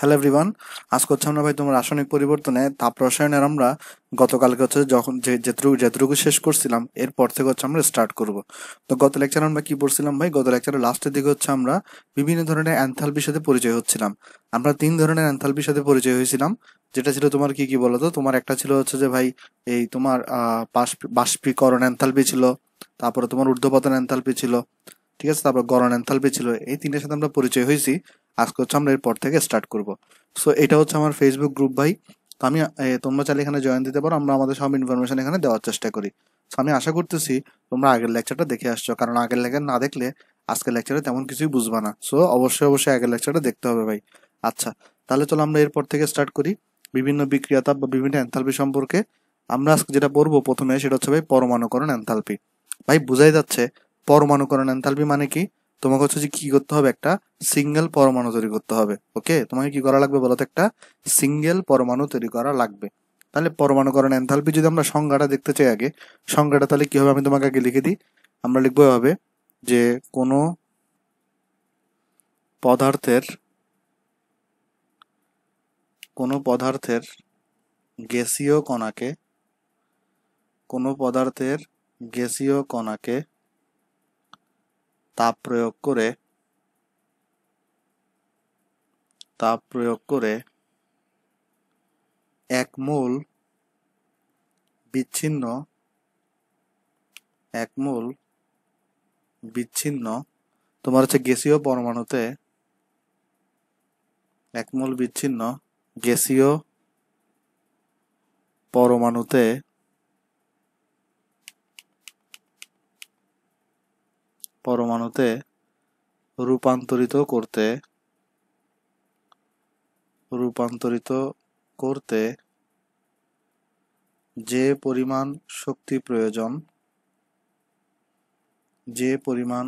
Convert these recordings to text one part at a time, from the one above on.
Hello everyone আজ হচ্ছে আমরা ভাই তোমার রাসায়নিক পরিবর্তনে তাপ রসায়নের আমরা গতকালকে হচ্ছে যখন যেটুকু যেটুকু শেষ করছিলাম এরপর থেকে হচ্ছে আমরা স্টার্ট করব তো গত লেকচারে আমরা কি পড়ছিলাম ভাই গত লেকচারের লাস্টের দিকে হচ্ছে আমরা বিভিন্ন ধরনের অ্যান্থালপির সাথে পরিচয় হচ্ছিলাম আমরা তিন ধরনের অ্যান্থালপির সাথে পরিচয় হয়েছিলাম যেটা ছিল তোমার কি কি বলতো তোমার একটা ছিল হচ্ছে যে ভাই এই তোমার বাষ্পীকরণ অ্যান্থালপি ছিল তারপরে তোমার ঊর্ধ্বপতন অ্যান্থালপি ছিল ঠিক আছে তারপর গরণ অ্যান্থালপি ছিল এই তিনটার সাথে আমরা পরিচয় হয়েছি আজকে হচ্ছে আমরা এরপর থেকে স্টার্ট করব সো এটা হচ্ছে আমার ফেসবুক গ্রুপ ভাই তো আমি তোমরা চাইলে এখানে জয়েন দিতে পারো আমরা আমাদের সব ইনফরমেশন এখানে দেওয়ার চেষ্টা করি সো আমি আশা করতেছি তোমরা আগের লেকচারটা দেখে আসছো কারণ আগের লেকচার না দেখলে আজকের লেকচারে তেমন কিছুই বুঝবা না সো অবশ্যই অবশ্যই আগের লেকচারটা দেখতে হবে ভাই আচ্ছা তাহলে চলো আমরা এরপর থেকে স্টার্ট করি বিভিন্ন বিক্রিয়াতাপ বা বিভিন্ন অ্যান্থালপি সম্পর্কে আমরা আজকে যেটা পড়বো প্রথমে সেটা হচ্ছে ভাই পরমাণুকরণ অ্যান্থালপি ভাই বোঝাই যাচ্ছে পরমাণুকরণ অ্যান্থালপি মানে কি তোমাকে হচ্ছে যে কি করতে হবে একটা সিঙ্গেল পরমাণু তৈরি করতে হবে ওকে তোমাকে কি করা লাগবে বলতো একটা সিঙ্গেল পরমাণু তৈরি করা লাগবে তাহলে পরমাণুকরণ এনথালপি যদি আমরা সংজ্ঞাটা দেখতে চাই আগে সংজ্ঞাটা তাহলে কি হবে আমি তোমাকে আগে লিখে দিই আমরা লিখবো হবে যে কোনো পদার্থের কোনো পদার্থের গ্যাসীয় কণাকে কোনো পদার্থের গ্যাসীয় কণাকে তাপ প্রয়োগ করে তাপ প্রয়োগ করে এক মূল বিচ্ছিন্ন এক মূল বিচ্ছিন্ন তোমার হচ্ছে গ্যাসীয় পরমাণুতে একমূল বিচ্ছিন্ন গ্যাসীয় পরমাণুতে পরমাণুতে রূপান্তরিত করতে রূপান্তরিত করতে যে পরিমাণ শক্তি প্রয়োজন যে পরিমাণ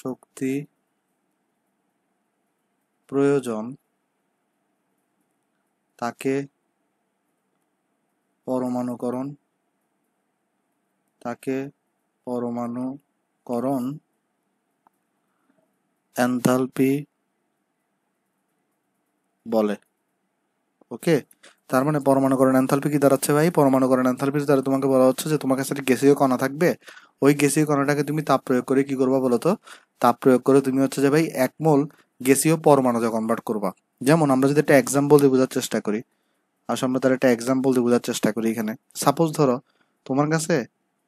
শক্তি প্রয়োজন তাকে পরমাণুকরণ তাকে পরমাণু করণ এনথালপি বলে ওকে তার মানে পরমাণু করেন এনথালপি কি দাঁড়াচ্ছে ভাই পরমাণু করেন এনথালপির দ্বারা তোমাকে বলা হচ্ছে যে তোমার কাছে গ্যাসীয় কণা থাকবে ওই গ্যাসীয় কণাটাকে তুমি তাপ প্রয়োগ করে কি করবা বলো তো তাপ প্রয়োগ করে তুমি হচ্ছে যে ভাই এক মোল গ্যাসীয় পরমাণুতে কনভার্ট করবা যেমন আমরা যদি একটা এক্সাম্পল দিয়ে বোঝার চেষ্টা করি আসলে আমরা তার একটা এক্সাম্পল দিয়ে বোঝার চেষ্টা করি এখানে সাপোজ ধরো তোমার কাছে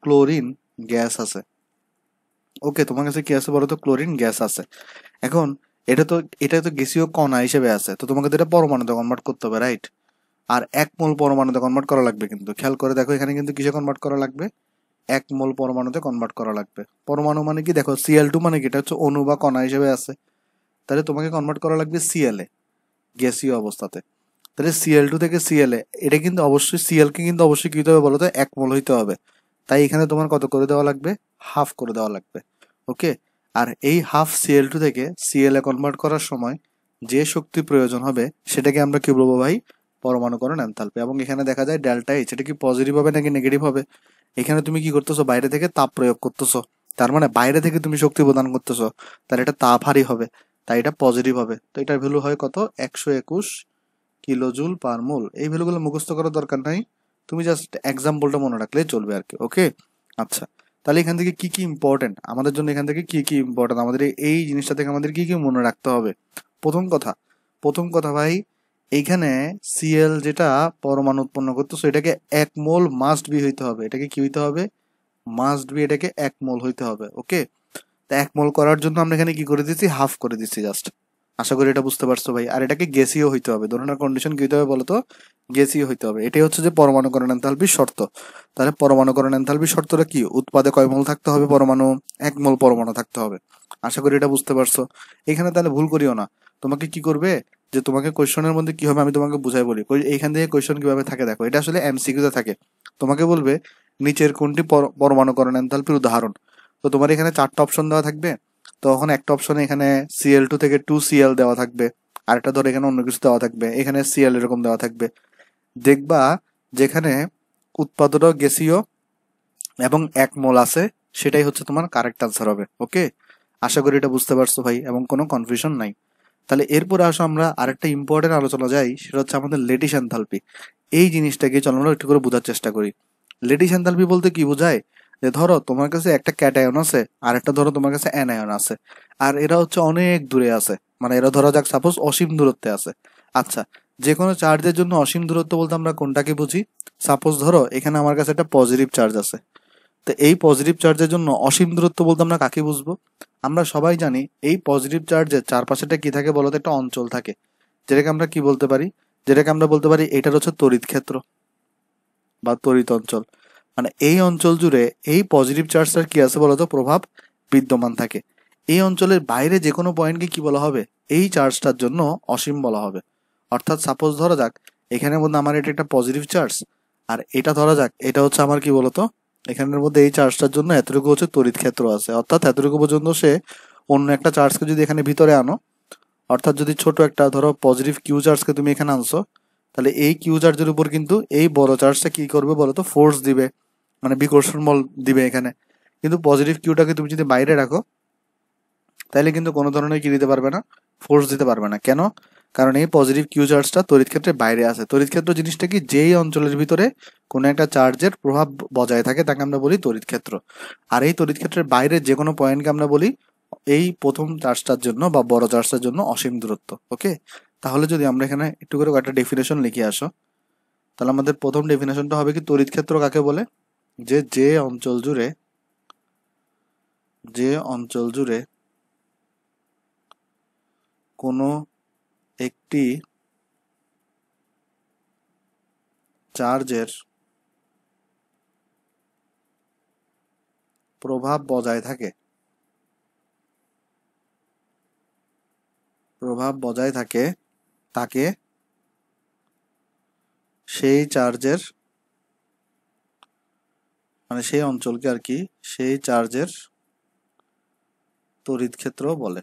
ক্লোরিন গ্যাস আছে ওকে তোমার কাছে কি আছে বলো তো ক্লোরিন গ্যাস আছে এখন এটা তো এটা তো গ্যাসীয় কণা হিসেবে আছে তো তোমাকে তো এটা পরমাণুতে কনভার্ট করতে হবে রাইট আর এক মোল পরমাণুতে কনভার্ট করা লাগবে কিন্তু খেয়াল করে দেখো এখানে কিন্তু কিসে কনভার্ট করা লাগবে এক মোল পরমাণুতে কনভার্ট করা লাগবে পরমাণু মানে কি দেখো সিএল টু মানে কি এটা হচ্ছে অনু বা কণা হিসেবে আছে তাহলে তোমাকে কনভার্ট করা লাগবে সিএল এ গ্যাসীয় অবস্থাতে তাহলে সিএল টু থেকে সিএল এ এটা কিন্তু অবশ্যই সিএলকে কিন্তু অবশ্যই কী হতে হবে বলো তো এক মোল হইতে হবে তাই এখানে তোমার কত করে দেওয়া লাগবে হাফ করে দেওয়া লাগবে ওকে আর এই হাফ সিএল টু থেকে সিএল এ কনভার্ট করার সময় যে শক্তি প্রয়োজন হবে সেটাকে আমরা কি বলবো ভাই পরমাণুকরণ এনথালপি এবং এখানে দেখা যায় ডেল্টা এইচ এটা কি পজিটিভ হবে নাকি নেগেটিভ হবে এখানে তুমি কি করতেছো বাইরে থেকে তাপ প্রয়োগ করতেছো তার মানে বাইরে থেকে তুমি শক্তি প্রদান করতেছো তাহলে এটা তাপ হারি হবে তাই এটা পজিটিভ হবে তো এটার ভ্যালু হয় কত একশো একুশ কিলোজুল পার মোল এই ভ্যালুগুলো মুখস্থ করার দরকার নাই তুমি জাস্ট এক্সাম্পলটা মনে রাখলে চলবে আর কি ওকে আচ্ছা তাহলে এখান থেকে কি কি ইম্পর্টেন্ট আমাদের জন্য এখান থেকে কি কি ইম্পর্টেন্ট আমাদের এই জিনিসটা থেকে আমাদের কি কি মনে রাখতে হবে প্রথম কথা প্রথম কথা ভাই এইখানে সিএল যেটা পরমাণু উৎপন্ন করতো এটাকে এক মোল মাস্ট বি হইতে হবে এটাকে কি হইতে হবে মাস্ট বি এটাকে এক মোল হইতে হবে ওকে তা এক মোল করার জন্য আমরা এখানে কি করে দিচ্ছি হাফ করে দিচ্ছি জাস্ট আশা করি এটা বুঝতে পারছো ভাই আর এটাকে গেসিও হইতে হবে আর কন্ডিশন কি হইতে হবে বলতো গেসিও হইতে হবে এটাই হচ্ছে যে পরমাণুকরণ এনথালপির শর্ত তাহলে পরমাণুকরণ এনথালপির শর্তটা কি উৎপাদে কয় মল থাকতে হবে পরমাণু এক মল পরমাণু থাকতে হবে আশা করি এটা বুঝতে পারছো এখানে তাহলে ভুল করিও না তোমাকে কি করবে যে তোমাকে কোয়েশনের মধ্যে কি হবে আমি তোমাকে বুঝাই বলি এইখান থেকে কোয়েশন কিভাবে থাকে দেখো এটা আসলে এমসিকিউতে থাকে তোমাকে বলবে নিচের কোনটি পরমাণুকরণ এনথালপির উদাহরণ তো তোমার এখানে চারটা অপশন দেওয়া থাকবে তখন একটা অপশনে এখানে সিএল টু থেকে টু সিএল দেওয়া থাকবে আরেকটা ধর এখানে অন্য কিছু দেওয়া থাকবে এখানে সিএল এরকম দেওয়া থাকবে দেখবা যেখানে উৎপাদন গেসিও এবং এক মোল আছে সেটাই হচ্ছে তোমার কারেক্ট আনসার হবে ওকে আশা করি এটা বুঝতে পারছো ভাই এবং কোনো কনফিউশন নাই তাহলে এরপরে আসো আমরা আরেকটা ইম্পর্টেন্ট আলোচনা যাই সেটা হচ্ছে আমাদের লেডিস এনথালপি এই জিনিসটাকে চলো আমরা একটু করে বোঝার চেষ্টা করি লেডিস এনথালপি বলতে কি বোঝায় যে ধরো তোমার কাছে একটা ক্যাটায়ন আছে আর একটা ধরো তোমার কাছে অ্যানায়ন আছে আর এরা হচ্ছে অনেক দূরে আছে মানে এরা ধরা যাক সাপোজ অসীম দূরত্বে আছে আচ্ছা যে কোনো চার্জের জন্য অসীম দূরত্ব বলতে আমরা কোনটাকে বুঝি সাপোজ ধরো এখানে আমার কাছে একটা পজিটিভ চার্জ আছে তো এই পজিটিভ চার্জের জন্য অসীম দূরত্ব বলতে আমরা কাকে বুঝবো আমরা সবাই জানি এই পজিটিভ চার্জের চারপাশেটা কি থাকে বলতে একটা অঞ্চল থাকে যেটাকে আমরা কি বলতে পারি যেটাকে আমরা বলতে পারি এটার হচ্ছে তড়িৎ ক্ষেত্র বা তড়িৎ অঞ্চল মানে এই অঞ্চল জুড়ে এই পজিটিভ চার্জটার কি আছে বলতো প্রভাব বিদ্যমান থাকে এই অঞ্চলের বাইরে যে কোনো পয়েন্টকে কি বলা হবে এই চার্জটার জন্য অসীম বলা হবে অর্থাৎ সাপোজ ধরা যাক এখানের মধ্যে আমার এটা একটা পজিটিভ চার্জ আর এটা ধরা যাক এটা হচ্ছে আমার কি বলতো এখানের মধ্যে এই চার্জটার জন্য এতটুকু হচ্ছে তড়িৎ ক্ষেত্র আছে অর্থাৎ এতটুকু পর্যন্ত সে অন্য একটা চার্জকে যদি এখানে ভিতরে আনো অর্থাৎ যদি ছোট একটা ধরো পজিটিভ কিউ চার্জকে তুমি এখানে আনছো তাহলে এই কিউ চার্জের উপর কিন্তু এই বড় চার্জটা কি করবে বলো তো ফোর্স দিবে মানে বিকর্ষণ বল দিবে এখানে কিন্তু পজিটিভ কিউটাকে তুমি যদি বাইরে রাখো তাহলে কিন্তু কোনো ধরনের কি দিতে পারবে না ফোর্স দিতে পারবে না কেন কারণ এই পজিটিভ কিউ চার্জটা তড়িৎ ক্ষেত্রে বাইরে আছে তড়িৎ ক্ষেত্র জিনিসটা কি যেই অঞ্চলের ভিতরে কোনো একটা চার্জের প্রভাব বজায় থাকে তাকে আমরা বলি তড়িৎ ক্ষেত্র আর এই তড়িৎ ক্ষেত্রের বাইরে যে কোনো পয়েন্টকে আমরা বলি এই প্রথম চার্জটার জন্য বা বড় চার্জটার জন্য অসীম দূরত্ব ওকে তাহলে যদি আমরা এখানে একটু করে একটা ডেফিনেশন লিখে আসো তাহলে আমাদের প্রথম ডেফিনেশনটা হবে কি তড়িৎ ক্ষেত্র কাকে বলে যে যে অঞ্চল জুড়ে যে অঞ্চল জুড়ে কোনো একটি চার্জের প্রভাব বজায় থাকে প্রভাব বজায় থাকে তাকে সেই চার্জের মানে সেই অঞ্চলকে আর কি সেই চার্জের তড়িৎ ক্ষেত্র বলে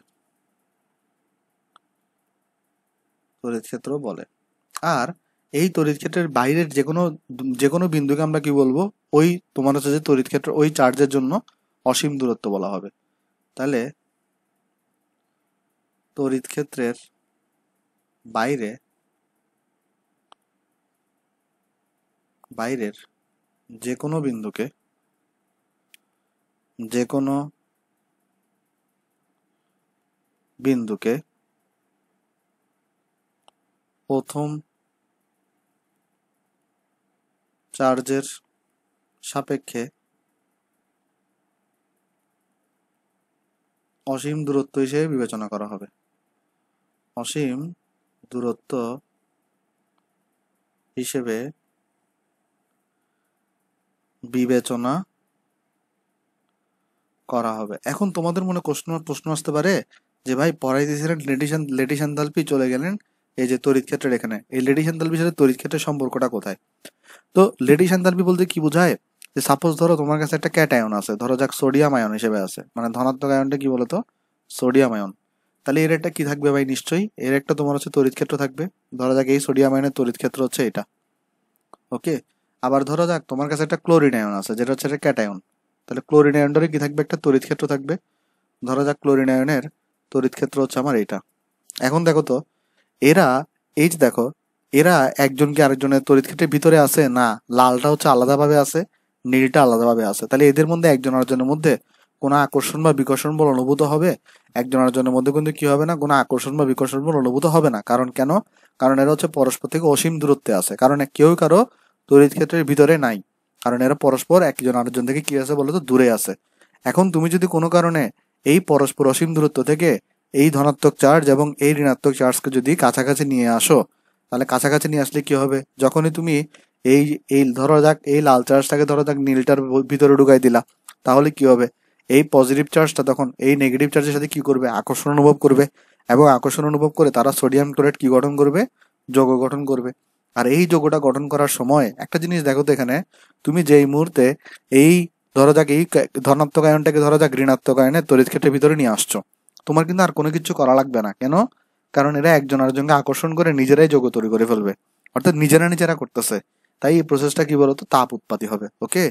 তড়িৎ ক্ষেত্র বলে আর এই তড়িৎ ক্ষেত্রের বাইরের যে কোনো যে কোনো বিন্দুকে আমরা কি বলবো ওই তোমার হচ্ছে যে তড়িৎ ক্ষেত্র ওই চার্জের জন্য অসীম দূরত্ব বলা হবে তাহলে তড়িৎ ক্ষেত্রের বাইরে বাইরের যে কোনো বিন্দুকে যে কোনো বিন্দুকে প্রথম চার্জের সাপেক্ষে অসীম দূরত্ব হিসেবে বিবেচনা করা হবে অসীম দূরত্ব হিসেবে বিবেচনা করা হবে এখন তোমাদের মনে প্রশ্ন প্রশ্ন আসতে পারে যে ভাই পড়াই দিয়েছিলেন লেডিসান লেডিসান দালপি চলে গেলেন এই যে তড়িৎ ক্ষেত্রের এখানে এই লেডিসান দালপির সাথে তড়িৎ ক্ষেত্রের সম্পর্কটা কোথায় তো লেডিসান দালপি বলতে কি বোঝায় যে সাপোজ ধরো তোমার কাছে একটা ক্যাট আয়ন আছে ধরো যাক সোডিয়াম আয়ন হিসেবে আছে মানে ধনাত্মক আয়নটা কি বলতো সোডিয়াম আয়ন তাহলে এর একটা কি থাকবে ভাই নিশ্চয়ই এর একটা তোমার হচ্ছে তড়িৎ ক্ষেত্র থাকবে ধরা যাক এই সোডিয়াম আয়নের তড়িৎ ক্ষেত্র হচ্ছে এটা ওকে আবার ধরা যাক তোমার কাছে একটা ক্লোরিন আয়ন আছে যেটা হচ্ছে একটা ক্যাটায়ন তাহলে ক্লোরিন আয়নটারে কি থাকবে একটা তড়িৎ ক্ষেত্র থাকবে ধরা যাক ক্লোরিন আয়নের তড়িৎ ক্ষেত্র হচ্ছে আমার এটা এখন দেখো তো এরা এই যে দেখো এরা একজনকে আরেকজনের তড়িৎ ক্ষেত্রের ভিতরে আছে না লালটা হচ্ছে আলাদাভাবে আছে নীলটা আলাদাভাবে আছে তাহলে এদের মধ্যে একজন আরেকজনের মধ্যে কোনো আকর্ষণ বা বিকর্ষণ বল অনুভূত হবে একজন আরেকজনের মধ্যে কিন্তু কি হবে না কোনো আকর্ষণ বা বিকর্ষণ বল অনুভূত হবে না কারণ কেন কারণ এরা হচ্ছে পরস্পর থেকে অসীম দূরত্বে আছে কারণ কেউ কারো তড়িৎ ক্ষেত্রের ভিতরে নাই কারণ এরা পরস্পর একজন আরেকজন থেকে কি আছে বলতো দূরে আছে এখন তুমি যদি কোনো কারণে এই পরস্পর অসীম দূরত্ব থেকে এই ধনাত্মক চার্জ এবং এই ঋণাত্মক চার্জকে যদি কাছাকাছি নিয়ে আসো তাহলে কাছাকাছি নিয়ে আসলে কি হবে যখনই তুমি এই এই ধরো যাক এই লাল চার্জটাকে ধরো যাক নীলটার ভিতরে ঢুকাই দিলা তাহলে কি হবে এই পজিটিভ চার্জটা তখন এই নেগেটিভ চার্জের সাথে কি করবে আকর্ষণ অনুভব করবে এবং আকর্ষণ অনুভব করে তারা সোডিয়াম ক্লোরাইড কি গঠন করবে যোগ গঠন করবে আর এই যোগটা গঠন করার সময় একটা জিনিস দেখো তো এখানে তুমি যেই মুহূর্তে এই ধরা যাক এই ধনাত্মক আয়নটাকে ধরা যাক ঋণাত্মক আয়নে তড়িৎ ক্ষেত্রের ভিতরে নিয়ে আসছো তোমার কিন্তু আর কোনো কিছু করা লাগবে না কেন কারণ এরা একজন আরেকজনকে আকর্ষণ করে নিজেরাই যোগ তৈরি করে ফেলবে অর্থাৎ নিজেরা নিজেরা করতেছে তাই এই প্রসেসটা কি বলতো তাপ উৎপাদি হবে ওকে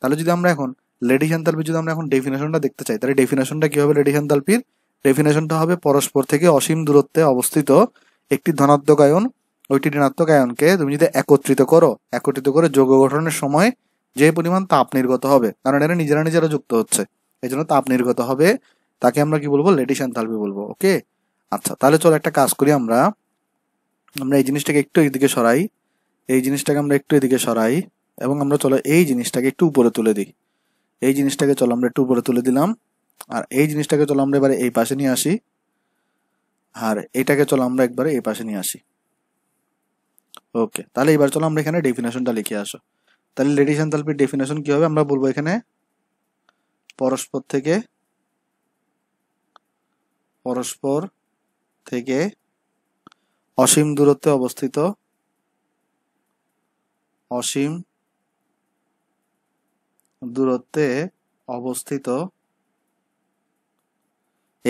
তাহলে যদি আমরা এখন লেডিহান তালপির যদি আমরা এখন ডেফিনেশনটা দেখতে চাই তাহলে ডেফিনেশনটা কি হবে লেডিহান তালপির ডেফিনেশনটা হবে পরস্পর থেকে অসীম দূরত্বে অবস্থিত একটি ধনাত্মক আয়ন ওইটি ঋণাত্মক আয়নকে তুমি যদি একত্রিত করো একত্রিত করে যোগ গঠনের সময় যে পরিমাণ তাপ নির্গত হবে কারণ এরা নিজেরা নিজেরা যুক্ত হচ্ছে এই জন্য তাপ নির্গত হবে তাকে আমরা কি বলবো লেডিশন থালপি বলবো ওকে আচ্ছা তাহলে চলো একটা কাজ করি আমরা আমরা এই জিনিসটাকে একটু এদিকে সরাই এই জিনিসটাকে আমরা একটু এদিকে সরাই এবং আমরা চলো এই জিনিসটাকে একটু উপরে তুলে দিই এই জিনিসটাকে চলো আমরা একটু উপরে তুলে দিলাম আর এই জিনিসটাকে চলো আমরা এবারে এই পাশে নিয়ে আসি আর এটাকে চলো আমরা একবারে এই পাশে নিয়ে আসি ওকে তাহলে এবার চলো আমরা এখানে ডেফিনেশনটা লিখে আসো তাহলে রেডিয়েশন থেরাপির ডেফিনেশন কি হবে আমরা বলবো এখানে পরস্পর থেকে পরস্পর থেকে অসীম দূরত্বে অবস্থিত অসীম দূরত্বে অবস্থিত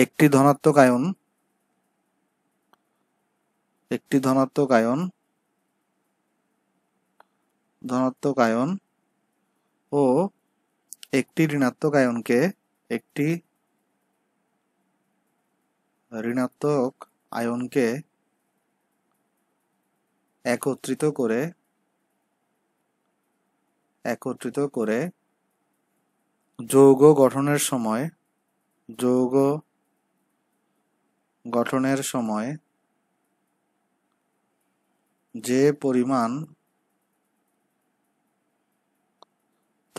একটি ধনাত্মক আয়ন একটি ধনাত্মক আয়ন ধনাত্মক আয়ন ও একটি ঋণাত্মক আয়নকে একটি ঋণাত্মক আয়নকে একত্রিত করে একত্রিত করে যৌগ গঠনের সময় যৌগ গঠনের সময় যে পরিমাণ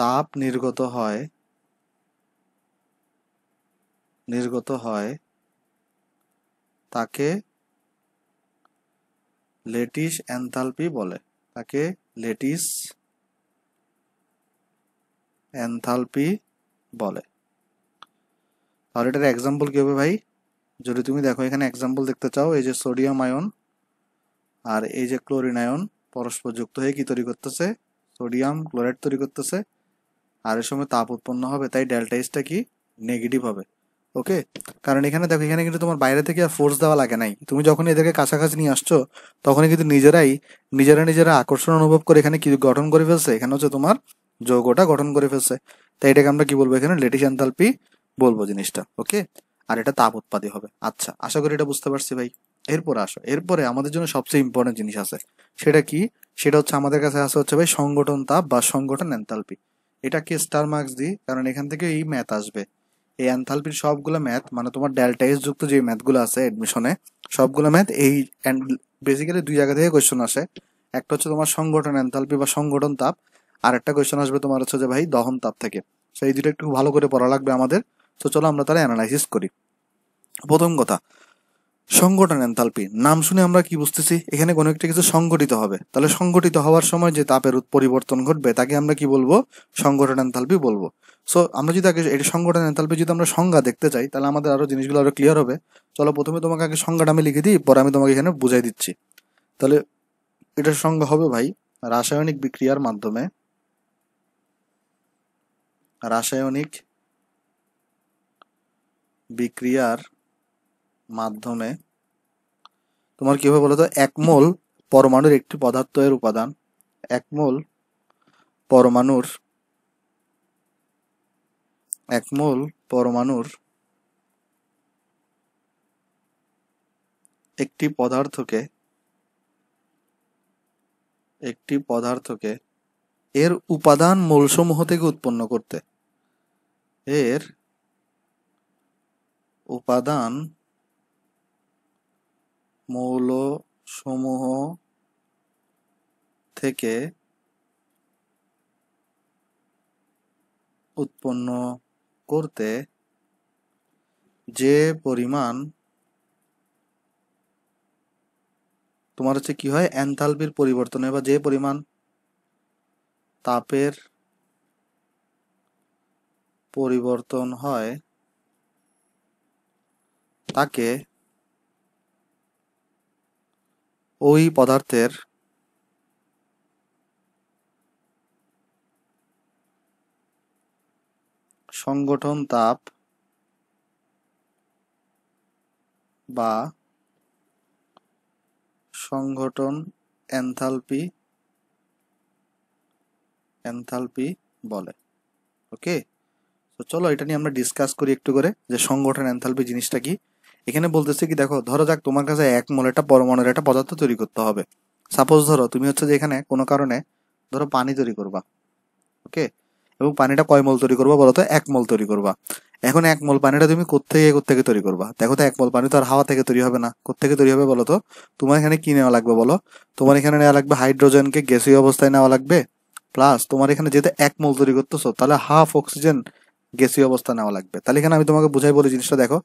তাপ নির্গত হয় নির্গত হয় তাকে লেটিস এনথালপি বলে তাকে লেটিস এনথালপি বলে তাহলে এটার এক্সাম্পল কী হবে ভাই যদি তুমি দেখো এখানে এক্সাম্পল দেখতে চাও এই যে সোডিয়াম আয়ন আর এই যে ক্লোরিন আয়ন পরস্পর যুক্ত হয়ে কি তৈরি করতেছে সোডিয়াম ক্লোরাইড তৈরি করতেছে আর এর সময় তাপ উৎপন্ন হবে তাই ডেল্টা এসটা কি নেগেটিভ হবে ওকে কারণ এখানে দেখো এখানে কিন্তু তোমার বাইরে থেকে ফোর্স দেওয়া লাগে নাই তুমি যখন এদেরকে কাছাকাছি নিয়ে আসছো তখনই কিন্তু নিজেরাই নিজেরা নিজেরা আকর্ষণ অনুভব করে এখানে কি গঠন করে ফেলছে এখানে হচ্ছে তোমার যৌগটা গঠন করে ফেলছে তাই এটাকে আমরা কি বলবো এখানে লেটিস এনথালপি বলবো জিনিসটা ওকে আর এটা তাপ উৎপাদী হবে আচ্ছা আশা করি এটা বুঝতে পারছি ভাই এরপরে আসো এরপরে আমাদের জন্য সবচেয়ে ইম্পর্টেন্ট জিনিস আছে সেটা কি সেটা হচ্ছে আমাদের কাছে আছে হচ্ছে ভাই সংগঠন তাপ বা সংগঠন এনথালপি কি স্টার মার্কস দিই কারণ এখান থেকে এই ম্যাথ আসবে এই অ্যানথালপির সবগুলো ম্যাথ মানে তোমার ডেল্টা এস যুক্ত যে ম্যাথগুলো আছে অ্যাডমিশনে সবগুলো ম্যাথ এই বেসিক্যালি দুই জায়গা থেকে কোয়েশ্চন আসে একটা হচ্ছে তোমার সংগঠন অ্যানথালপি বা সংগঠন তাপ আর একটা কোয়েশ্চেন আসবে তোমার হচ্ছে যে ভাই দহন তাপ থেকে সো এই দুটো একটু ভালো করে পড়া লাগবে আমাদের তো চলো আমরা তাহলে অ্যানালাইসিস করি প্রথম কথা সংগঠন এনথালপি নাম শুনে আমরা কি বুঝতেছি এখানে কোনো একটা কিছু সংগঠিত হবে তাহলে সংগঠিত হওয়ার সময় যে তাপের পরিবর্তন ঘটবে তাকে আমরা কি বলবো সংগঠন এনথালপি বলবো সো আমরা যদি আগে এটা সংগঠন এনথালপি যদি আমরা সংজ্ঞা দেখতে চাই তাহলে আমাদের আরো জিনিসগুলো আরো ক্লিয়ার হবে চলো প্রথমে তোমাকে আগে সংজ্ঞাটা আমি লিখে দিই পরে আমি তোমাকে এখানে বুঝাই দিচ্ছি তাহলে এটার সংজ্ঞা হবে ভাই রাসায়নিক বিক্রিয়ার মাধ্যমে রাসায়নিক বিক্রিয়ার মাধ্যমে তোমার কিভাবে বলতো একমোল পরমাণুর একটি পদার্থের উপাদান একমোল পরমাণুর একমোল পরমাণুর একটি পদার্থকে একটি পদার্থকে এর উপাদান মূলসমূহ থেকে উৎপন্ন করতে এর উপাদান মৌলসমূহ থেকে উৎপন্ন করতে যে পরিমাণ তোমার হচ্ছে কি হয় এনথালপির পরিবর্তনে বা যে পরিমাণ তাপের পরিবর্তন হয় তাকে ওই পদার্থের সংগঠন তাপ বা সংগঠন এনথালপি এনথালপি বলে ওকে তো চলো এটা নিয়ে আমরা ডিসকাস করি একটু করে যে সংগঠন এনথালপি জিনিসটা কি এখানে বলতেছে কি দেখো ধরো যাক তোমার কাছে এক মোল একটা পরমাণুর একটা পদার্থ তৈরি করতে হবে সাপোজ ধরো তুমি হচ্ছে যে এখানে কোনো কারণে ধরো পানি তৈরি করবা ওকে এবং পানিটা কয় মল তৈরি করবা বলতো এক মল তৈরি করবা এখন এক মল পানিটা তুমি কোথেকে কোথেকে তৈরি করবা দেখো তো এক মল পানি তো আর হাওয়া থেকে তৈরি হবে না কোথেকে তৈরি হবে বলতো তোমার এখানে কি নেওয়া লাগবে বলো তোমার এখানে নেওয়া লাগবে হাইড্রোজেনকে গ্যাসীয় অবস্থায় নেওয়া লাগবে প্লাস তোমার এখানে যেহেতু এক মল তৈরি করতেছো তাহলে হাফ অক্সিজেন গেসি অবস্থা নেওয়া লাগবে তাহলে এখানে আমি তোমাকে বুঝাই বলি জিনিসটা দেখো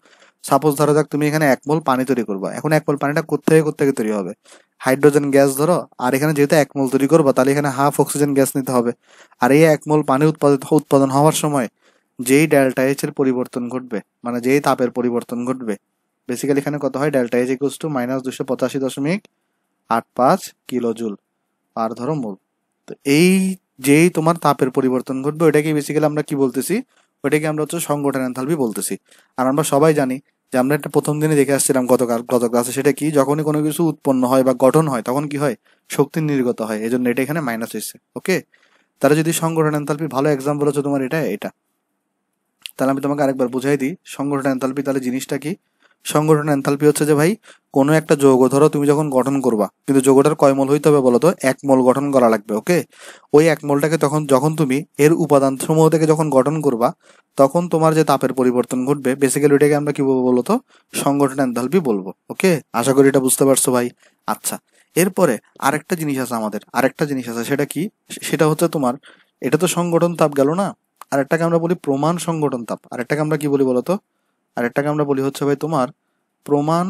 সাপোজ ধরো যাক তুমি এখানে এক মোল পানি তৈরি করবো এখন এক মোল পানিটা কোথেকে কোথেকে তৈরি হবে হাইড্রোজেন গ্যাস ধরো আর এখানে যেহেতু এক মোল তৈরি করবো তাহলে এখানে হাফ অক্সিজেন গ্যাস নিতে হবে আর এই এক মোল পানি উৎপাদিত উৎপাদন হওয়ার সময় যেই ডেল্টা এইচ এর পরিবর্তন ঘটবে মানে যেই তাপের পরিবর্তন ঘটবে বেসিক্যালি এখানে কত হয় delta H equal to minus দুশো পঁচাশি দশমিক আট পাঁচ কিলো জুল আর ধরো মোল তো এই যেই তোমার তাপের পরিবর্তন ঘটবে ওইটাকে বেসিক্যালি আমরা কি বলতেছি ওইটাকে আমরা হচ্ছে সংগঠন এনথালপি বলতেছি আর আমরা সবাই জানি যে আমরা একটা প্রথম দিনে দেখে আসছিলাম গতকাল গত ক্লাসে সেটা কি যখনই কোনো কিছু উৎপন্ন হয় বা গঠন হয় তখন কি হয় শক্তি নির্গত হয় এই জন্য এটা এখানে মাইনাস হয়েছে ওকে তারা যদি সংগঠন এনথালপি ভালো এক্সাম্পল হচ্ছে তোমার এটা এটা তাহলে আমি তোমাকে আরেকবার বুঝাই দিই সংগঠন এনথালপি তাহলে জিনিসটা কি সংগঠন এনথালপি হচ্ছে যে ভাই কোনো একটা যৌগ ধরো তুমি যখন গঠন করবা কিন্তু যৌগটার কয় মল হইতে হবে বলো তো এক মোল গঠন করা লাগবে ওকে ওই এক মলটাকে তখন যখন তুমি এর উপাদান সমূহ থেকে যখন গঠন করবা তখন তোমার যে তাপের পরিবর্তন ঘটবে বেসিক্যালি ওইটাকে আমরা কি বলবো বলতো সংগঠন এনথালপি বলবো ওকে আশা করি এটা বুঝতে পারছো ভাই আচ্ছা এরপরে আরেকটা জিনিস আছে আমাদের আরেকটা জিনিস আছে সেটা কি সেটা হচ্ছে তোমার এটা তো সংগঠন তাপ গেল না আরেকটাকে আমরা বলি প্রমাণ সংগঠন তাপ আরেকটাকে আমরা কি বলি বলতো আর একটাকে আমরা বলি হচ্ছে ভাই তোমার প্রমাণ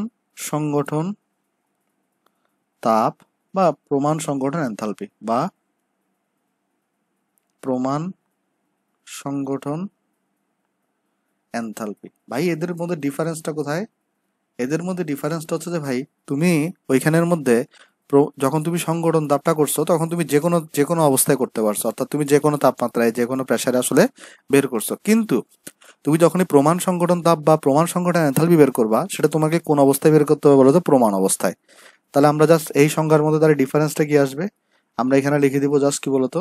সংগঠন তাপ বা প্রমাণ সংগঠন এনথালপি বা প্রমাণ সংগঠন এনথালপি ভাই এদের মধ্যে ডিফারেন্সটা কোথায় এদের মধ্যে ডিফারেন্সটা হচ্ছে যে ভাই তুমি ওইখানের মধ্যে যখন তুমি সংগঠন তাপটা করছো তখন তুমি যে কোনো যে কোনো অবস্থায় করতে পারছো অর্থাৎ তুমি যে কোনো তাপমাত্রায় যে কোনো প্রেশারে আসলে বের করছো কিন্তু তুমি যখনই প্রমাণ সংগঠন তাপ বা প্রমাণ সংগঠন এনথালপি বের করবা সেটা তোমাকে কোন অবস্থায় বের করতে হবে বলো তো প্রমাণ অবস্থায় তাহলে আমরা জাস্ট এই সংজ্ঞার মধ্যে তার ডিফারেন্সটা কি আসবে আমরা এখানে লিখে দিব জাস্ট কি বলতো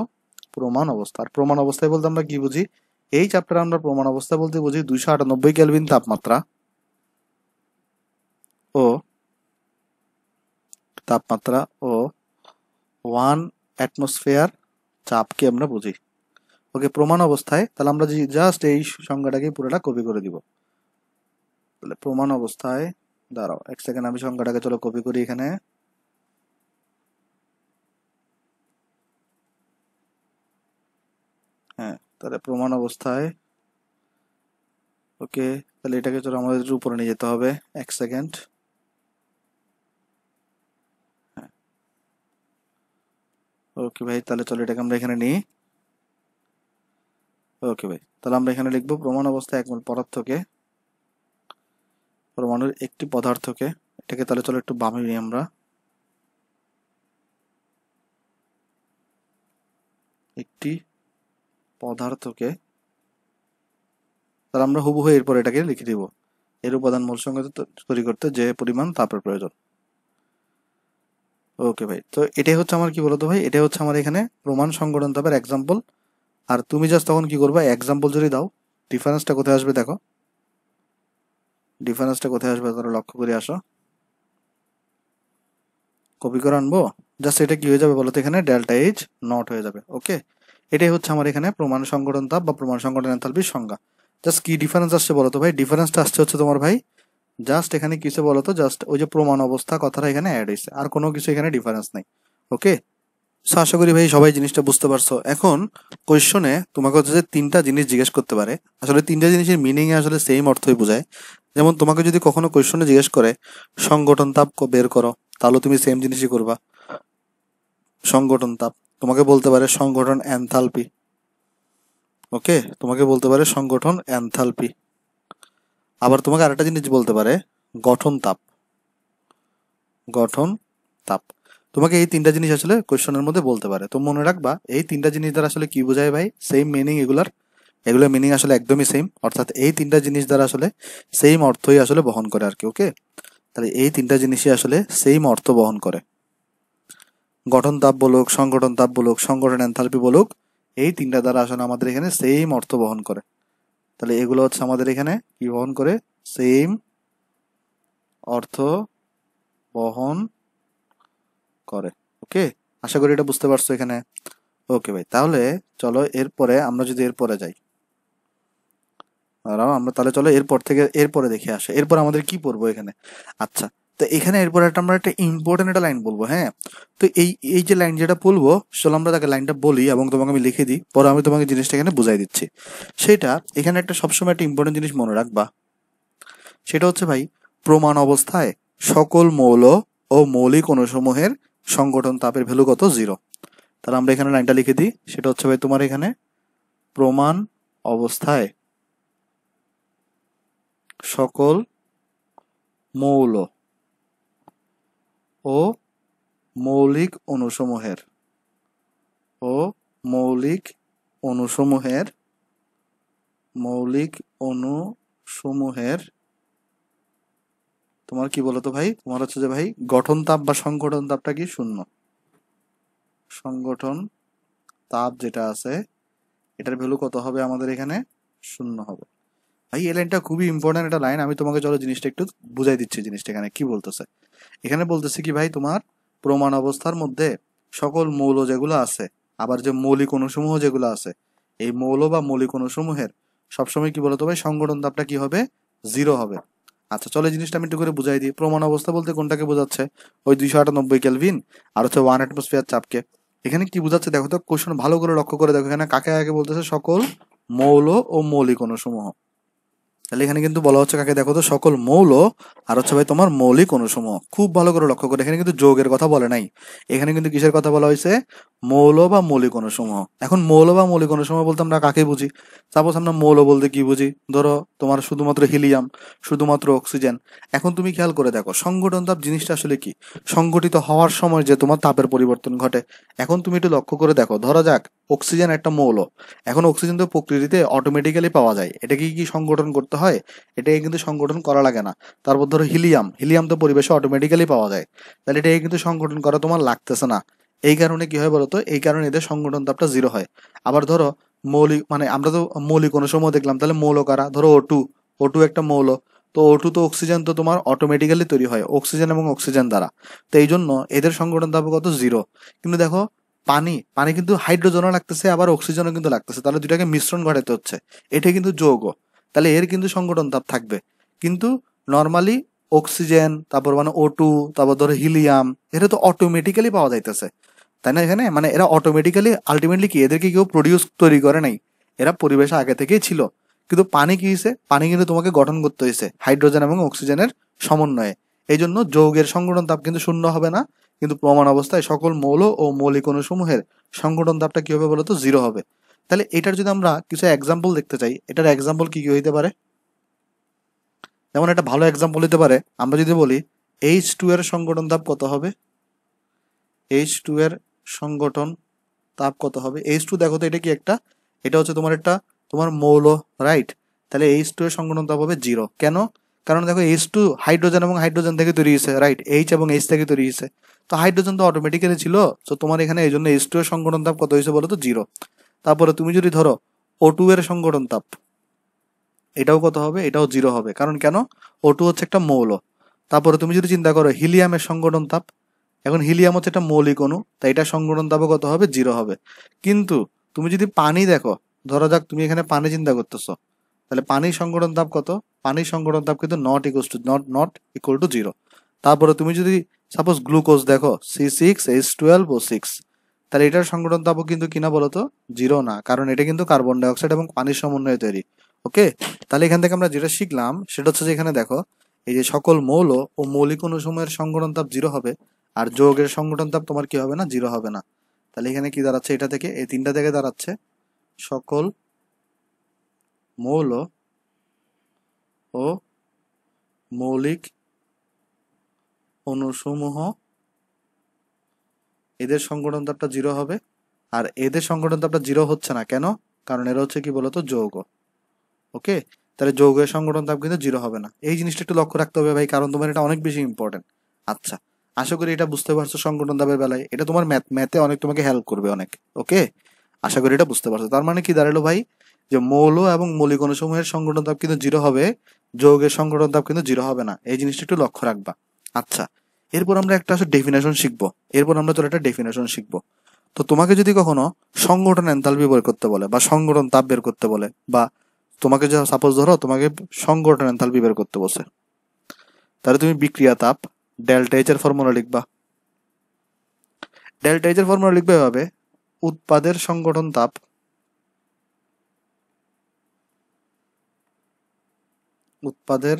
প্রমাণ অবস্থা আর প্রমাণ অবস্থায় বলতে আমরা কি বুঝি এই চ্যাপ্টারে আমরা প্রমাণ অবস্থা বলতে বুঝি দুইশো আটানব্বই ক্যালভিন তাপমাত্রা ও তাপমাত্রা ও ওয়ান অ্যাটমসফেয়ার চাপকে আমরা বুঝি ওকে প্রমাণ অবস্থায় তাহলে আমরা জাস্ট এই সংজ্ঞাটাকে পুরোটা কপি করে দিব তাহলে প্রমাণ অবস্থায় দাঁড়াও এক সেকেন্ড আমি সংখ্যাটাকে চলো কপি করি এখানে হ্যাঁ তাহলে প্রমাণ অবস্থায় ওকে তাহলে এটাকে চলো আমাদের উপরে নিয়ে যেতে হবে এক সেকেন্ড হ্যাঁ। ওকে ভাই তাহলে চলো এটাকে আমরা এখানে নিই ওকে ভাই তাহলে আমরা এখানে লিখবো প্রমাণ অবস্থায় একমূল পদার্থকে পরমাণুর একটি পদার্থকে এটাকে তাহলে চলো একটু বামে নিই আমরা একটি পদার্থকে তাহলে আমরা হুবহু এরপর এটাকে লিখে দিব এর উপাদান মূল সঙ্গে তৈরি করতে যে পরিমাণ তাপের প্রয়োজন ওকে ভাই তো এটাই হচ্ছে আমার কি বলতো ভাই এটাই হচ্ছে আমার এখানে প্রমাণ সংগঠন তাপের এক্সাম্পল আর তুমি জাস্ট তখন কি করবা এক্সাম্পল যদি দাও ডিফারেন্সটা কোথায় আসবে দেখো ডিফারেন্সটা কোথায় আসবে তারা লক্ষ্য করে আসো কপি করে আনবো জাস্ট এটা কি হয়ে যাবে বলতো এখানে ডেল্টা এইচ নট হয়ে যাবে ওকে এটাই হচ্ছে আমার এখানে প্রমাণ সংগঠন তাপ বা প্রমাণ সংগঠন এনথালপির সংজ্ঞা জাস্ট কি ডিফারেন্স আসছে বলতো ভাই ডিফারেন্সটা আসছে হচ্ছে তোমার ভাই জাস্ট এখানে কিছু বলতো জাস্ট ওই যে প্রমাণ অবস্থা কথাটা এখানে অ্যাড হয়েছে আর কোনো কিছু এখানে ডিফারেন্স নেই ওকে সো আশা করি ভাই সবাই জিনিসটা বুঝতে পারছো এখন কোয়েশনে তোমাকে হচ্ছে যে তিনটা জিনিস জিজ্ঞেস করতে পারে আসলে তিনটা জিনিসের মিনিংয়ে আসলে সেম অর্থই বোঝায় যেমন তোমাকে যদি কখনো কোয়েশনে জিজ্ঞেস করে সংগঠন তাপ বের করো তাহলে তুমি সেম জিনিসই করবা সংগঠন তাপ তোমাকে বলতে পারে সংগঠন অ্যান্থালপি ওকে তোমাকে বলতে পারে সংগঠন অ্যান্থালপি আবার তোমাকে আরেকটা জিনিস বলতে পারে গঠন তাপ গঠন তাপ তোমাকে এই তিনটা জিনিস আসলে কোয়েশনের মধ্যে বলতে পারে তো মনে রাখবা এই তিনটা জিনিস দ্বারা আসলে কি বোঝায় ভাই সেম মিনিং এগুলার এগুলো মিনিং আসলে একদমই সেম অর্থাৎ এই তিনটা জিনিস দ্বারা আসলে সেম অর্থই আসলে বহন করে আর কি ওকে তাহলে এই তিনটা জিনিসই আসলে সেম অর্থ বহন করে গঠন তাপ বলুক সংগঠন তাপ বলুক সংগঠন এনথালপি বলুক এই তিনটা দ্বারা আসলে আমাদের এখানে সেম অর্থ বহন করে তাহলে এগুলো হচ্ছে আমাদের এখানে কি বহন করে সেম অর্থ বহন করে ওকে আশা করি এটা বুঝতে পারছো এখানে ওকে ভাই তাহলে চলো এরপরে আমরা যদি এরপরে যাই আমরা তাহলে চলো এরপর থেকে এরপরে দেখে আসে এরপর আমাদের কি পড়বো এখানে আচ্ছা তো এখানে এরপর একটা আমরা একটা ইম্পর্টেন্ট একটা লাইন বলবো হ্যাঁ তো এই এই যে লাইন যেটা বলবো চলো আমরা তাকে লাইনটা বলি এবং তোমাকে আমি লিখে দিই পরে আমি তোমাকে জিনিসটা এখানে বুঝাই দিচ্ছি সেটা এখানে একটা সবসময় একটা ইম্পর্টেন্ট জিনিস মনে রাখবা সেটা হচ্ছে ভাই প্রমাণ অবস্থায় সকল মৌল ও মৌলিক অনুসমূহের সংগঠন তাপের ভ্যালু কত জিরো তাহলে আমরা এখানে লাইনটা লিখে দিই সেটা হচ্ছে ভাই তোমার এখানে প্রমাণ অবস্থায় সকল মৌল ও মৌলিক অনুসমূহের ও মৌলিক অনুসমূহের মৌলিক অনুসমূহের তোমার কি বলতো ভাই তোমার হচ্ছে যে ভাই গঠন তাপ বা সংগঠন তাপটা কি শূন্য সংগঠন তাপ যেটা আছে এটার ভ্যালু কত হবে আমাদের এখানে শূন্য হবে ভাই এই লাইনটা খুবই ইম্পর্টেন্ট একটা লাইন আমি তোমাকে চলো জিনিসটা একটু বুঝাই দিচ্ছি জিনিসটা এখানে কি বলতেছে এখানে বলতেছে কি ভাই তোমার প্রমাণ অবস্থার মধ্যে সকল মৌল যেগুলো আছে আবার যে মৌলিক অনুসমূহ যেগুলো আছে এই মৌল বা মৌলিক অনুসমূহের সবসময় কি বলতো ভাই সংগঠন তাপটা কি হবে জিরো হবে আচ্ছা চলে জিনিসটা আমি একটু করে বুঝাই দিই প্রমাণ অবস্থা বলতে কোনটাকে বোঝাচ্ছে ওই দুইশো আটানব্বই ক্যালভিন আর হচ্ছে ওয়ান অ্যাটমসফিয়ার চাপকে এখানে কি বোঝাচ্ছে দেখো তো কোশ্চেন ভালো করে লক্ষ্য করে দেখো এখানে কাকে কাকে বলতেছে সকল মৌল ও মৌলিক অনুসমূহ তাহলে এখানে কিন্তু বলা হচ্ছে কাকে দেখো তো সকল মৌল আর হচ্ছে ভাই তোমার মৌলিক অনুসমূহ খুব ভালো করে লক্ষ্য করে এখানে কিন্তু যোগের কথা বলে নাই এখানে কিন্তু কিসের কথা বলা হয়েছে মৌল বা মৌলিক অনুসমূহ এখন মৌল বা মৌলিক অনুসমূহ বলতে আমরা কাকে বুঝি সাপোজ আমরা মৌল বলতে কি বুঝি ধরো তোমার শুধুমাত্র হিলিয়াম শুধুমাত্র অক্সিজেন এখন তুমি খেয়াল করে দেখো সংগঠন তাপ জিনিসটা আসলে কি সংগঠিত হওয়ার সময় যে তোমার তাপের পরিবর্তন ঘটে এখন তুমি একটু লক্ষ্য করে দেখো ধরা যাক অক্সিজেন একটা মৌল এখন অক্সিজেন তো প্রকৃতিতে অটোমেটিক্যালি পাওয়া যায় এটাকে কি সংগঠন করতে হয় এটাকে কিন্তু সংগঠন করা লাগে না তারপর ধরো হিলিয়াম হিলিয়াম তো পরিবেশে অটোমেটিক্যালি পাওয়া যায় তাহলে এটাকে কিন্তু সংগঠন করা তোমার লাগতেছে না এই কারণে কি হয় বলতো এই কারণে এদের সংগঠন তাপটা জিরো হয় আবার ধরো মৌলিক মানে আমরা তো মৌলিক কোনো সময় দেখলাম তাহলে মৌল কারা ধরো ওটু ওটু একটা মৌল তো ওটু তো অক্সিজেন তো তোমার অটোমেটিক্যালি তৈরি হয় অক্সিজেন এবং অক্সিজেন দ্বারা তো এই জন্য এদের সংগঠন তাপ কত জিরো কিন্তু দেখো পানি পানি কিন্তু হাইড্রোজেনও লাগতেছে আবার অক্সিজেনও কিন্তু লাগতেছে তাহলে দুটাকে মিশ্রণ ঘটাতে হচ্ছে এটা কিন্তু যৌগ তাহলে এর কিন্তু সংগঠন তাপ থাকবে কিন্তু নর্মালি অক্সিজেন তারপর মানে অটু তারপর ধরো হিলিয়াম এটা তো অটোমেটিক্যালি পাওয়া যাইতেছে তাই না এখানে মানে এরা অটোমেটিক্যালি আলটিমেটলি কি এদেরকে কেউ প্রডিউস তৈরি করে নাই এরা পরিবেশে আগে থেকেই ছিল কিন্তু পানি কি হয়েছে পানি কিন্তু তোমাকে গঠন করতে হয়েছে হাইড্রোজেন এবং অক্সিজেনের সমন্বয়ে এই জন্য যৌগের সংগঠন তাপ কিন্তু শূন্য হবে না কিন্তু প্রমাণ অবস্থায় সকল মৌল ও মৌলিক অনুসমূহের সংগঠন তাপটা কি হবে বলতো জিরো হবে তাহলে এটার যদি আমরা কিছু এক্সাম্পল দেখতে চাই এটার এক্সাম্পল কি কি হইতে পারে যেমন একটা ভালো এক্সাম্পল হতে পারে আমরা যদি বলি এইচ টু এর সংগঠন তাপ কত হবে এইচ টু এর সংগঠন তাপ কত হবে এইচ টু দেখো তো এটা কি একটা এটা হচ্ছে তোমার একটা তোমার মৌল রাইট তাহলে এইচ টু এর সংগঠন তাপ হবে জিরো কেন কারণ দেখো এইচ টু হাইড্রোজেন এবং হাইড্রোজেন থেকে তৈরি হয়েছে রাইট এইচ এবং এইচ থেকে তৈরি হয়েছে তো হাইড্রোজেন তো অটোমেটিক্যালি ছিল তো তোমার এখানে এই জন্য এইচ টু এর সংগঠন তাপ কত হয়েছে বলো তো জিরো তারপরে তুমি যদি ধরো ও টু এর সংগঠন তাপ এটাও কত হবে এটাও জিরো হবে কারণ কেন ও টু হচ্ছে একটা মৌল তারপরে তুমি যদি চিন্তা করো হিলিয়ামের সংগঠন তাপ এখন হিলিয়াম হচ্ছে একটা মৌলিক অণু তাই এটা সংগঠন তাপও কত হবে জিরো হবে কিন্তু তুমি যদি পানি দেখো ধরা যাক তুমি এখানে পানি চিন্তা করতেছো তাহলে পানি সংগঠন তাপ কত পানি সংগঠন তাপ কিন্তু not equal to not not equal to zero তারপরে তুমি যদি সাপোজ গ্লুকোজ দেখো C six H twelve O six তাহলে এটার সংগঠন তাপও কিন্তু কিনা বলতো জিরো না কারণ এটা কিন্তু কার্বন ডাইঅক্সাইড এবং পানির সমন্বয়ে তৈরি ওকে তাহলে এখান থেকে আমরা যেটা শিখলাম সেটা হচ্ছে যে এখানে দেখো এই যে সকল মৌল ও মৌলিক অনুসময়ের সংগঠন তাপ জিরো হবে আর যোগের সংগঠন তাপ তোমার কি হবে না জিরো হবে না তাহলে এখানে কি দাঁড়াচ্ছে এটা থেকে এই তিনটা থেকে দাঁড়াচ্ছে সকল মৌল ও মৌলিক অনুসমূহ এদের সংগঠন তাপটা জিরো হবে আর এদের সংগঠন তাপটা জিরো হচ্ছে না কেন কারণ এরা হচ্ছে কি বলতো যৌগ ওকে তাহলে যৌগের সংগঠন তাপ কিন্তু জিরো হবে না এই জিনিসটা একটু লক্ষ্য রাখতে হবে ভাই কারণ তোমার এটা অনেক বেশি ইম্পর্টেন্ট আচ্ছা আশা করি এটা বুঝতে পারছো সংগঠন দাবের বেলায় এটা তোমার ম্যাথ ম্যাথে অনেক তোমাকে হেল্প করবে অনেক ওকে আশা করি এটা বুঝতে পারছো তার মানে কি দাঁড়ালো ভাই যে মৌল এবং মৌলিক অনুসমূহের সংগঠন তাপ কিন্তু জিরো হবে যৌগের সংগঠন তাপ কিন্তু জিরো হবে না এই জিনিসটা একটু লক্ষ্য রাখবা আচ্ছা এরপর আমরা একটা আসলে ডেফিনেশন শিখবো এরপর আমরা চলো একটা ডেফিনেশন শিখবো তো তোমাকে যদি কখনো সংগঠন এনথালপি বের করতে বলে বা সংগঠন তাপ বের করতে বলে বা তোমাকে যা সাপোজ ধরো তোমাকে সংগঠন এনথালপি বের করতে বসে তাহলে তুমি বিক্রিয়া তাপ ডেল্টা এইচের ফর্মুলা লিখবা ডেল্টা এইচের ফর্মুলা লিখবে এভাবে উৎপাদের সংগঠন তাপ উৎপাদের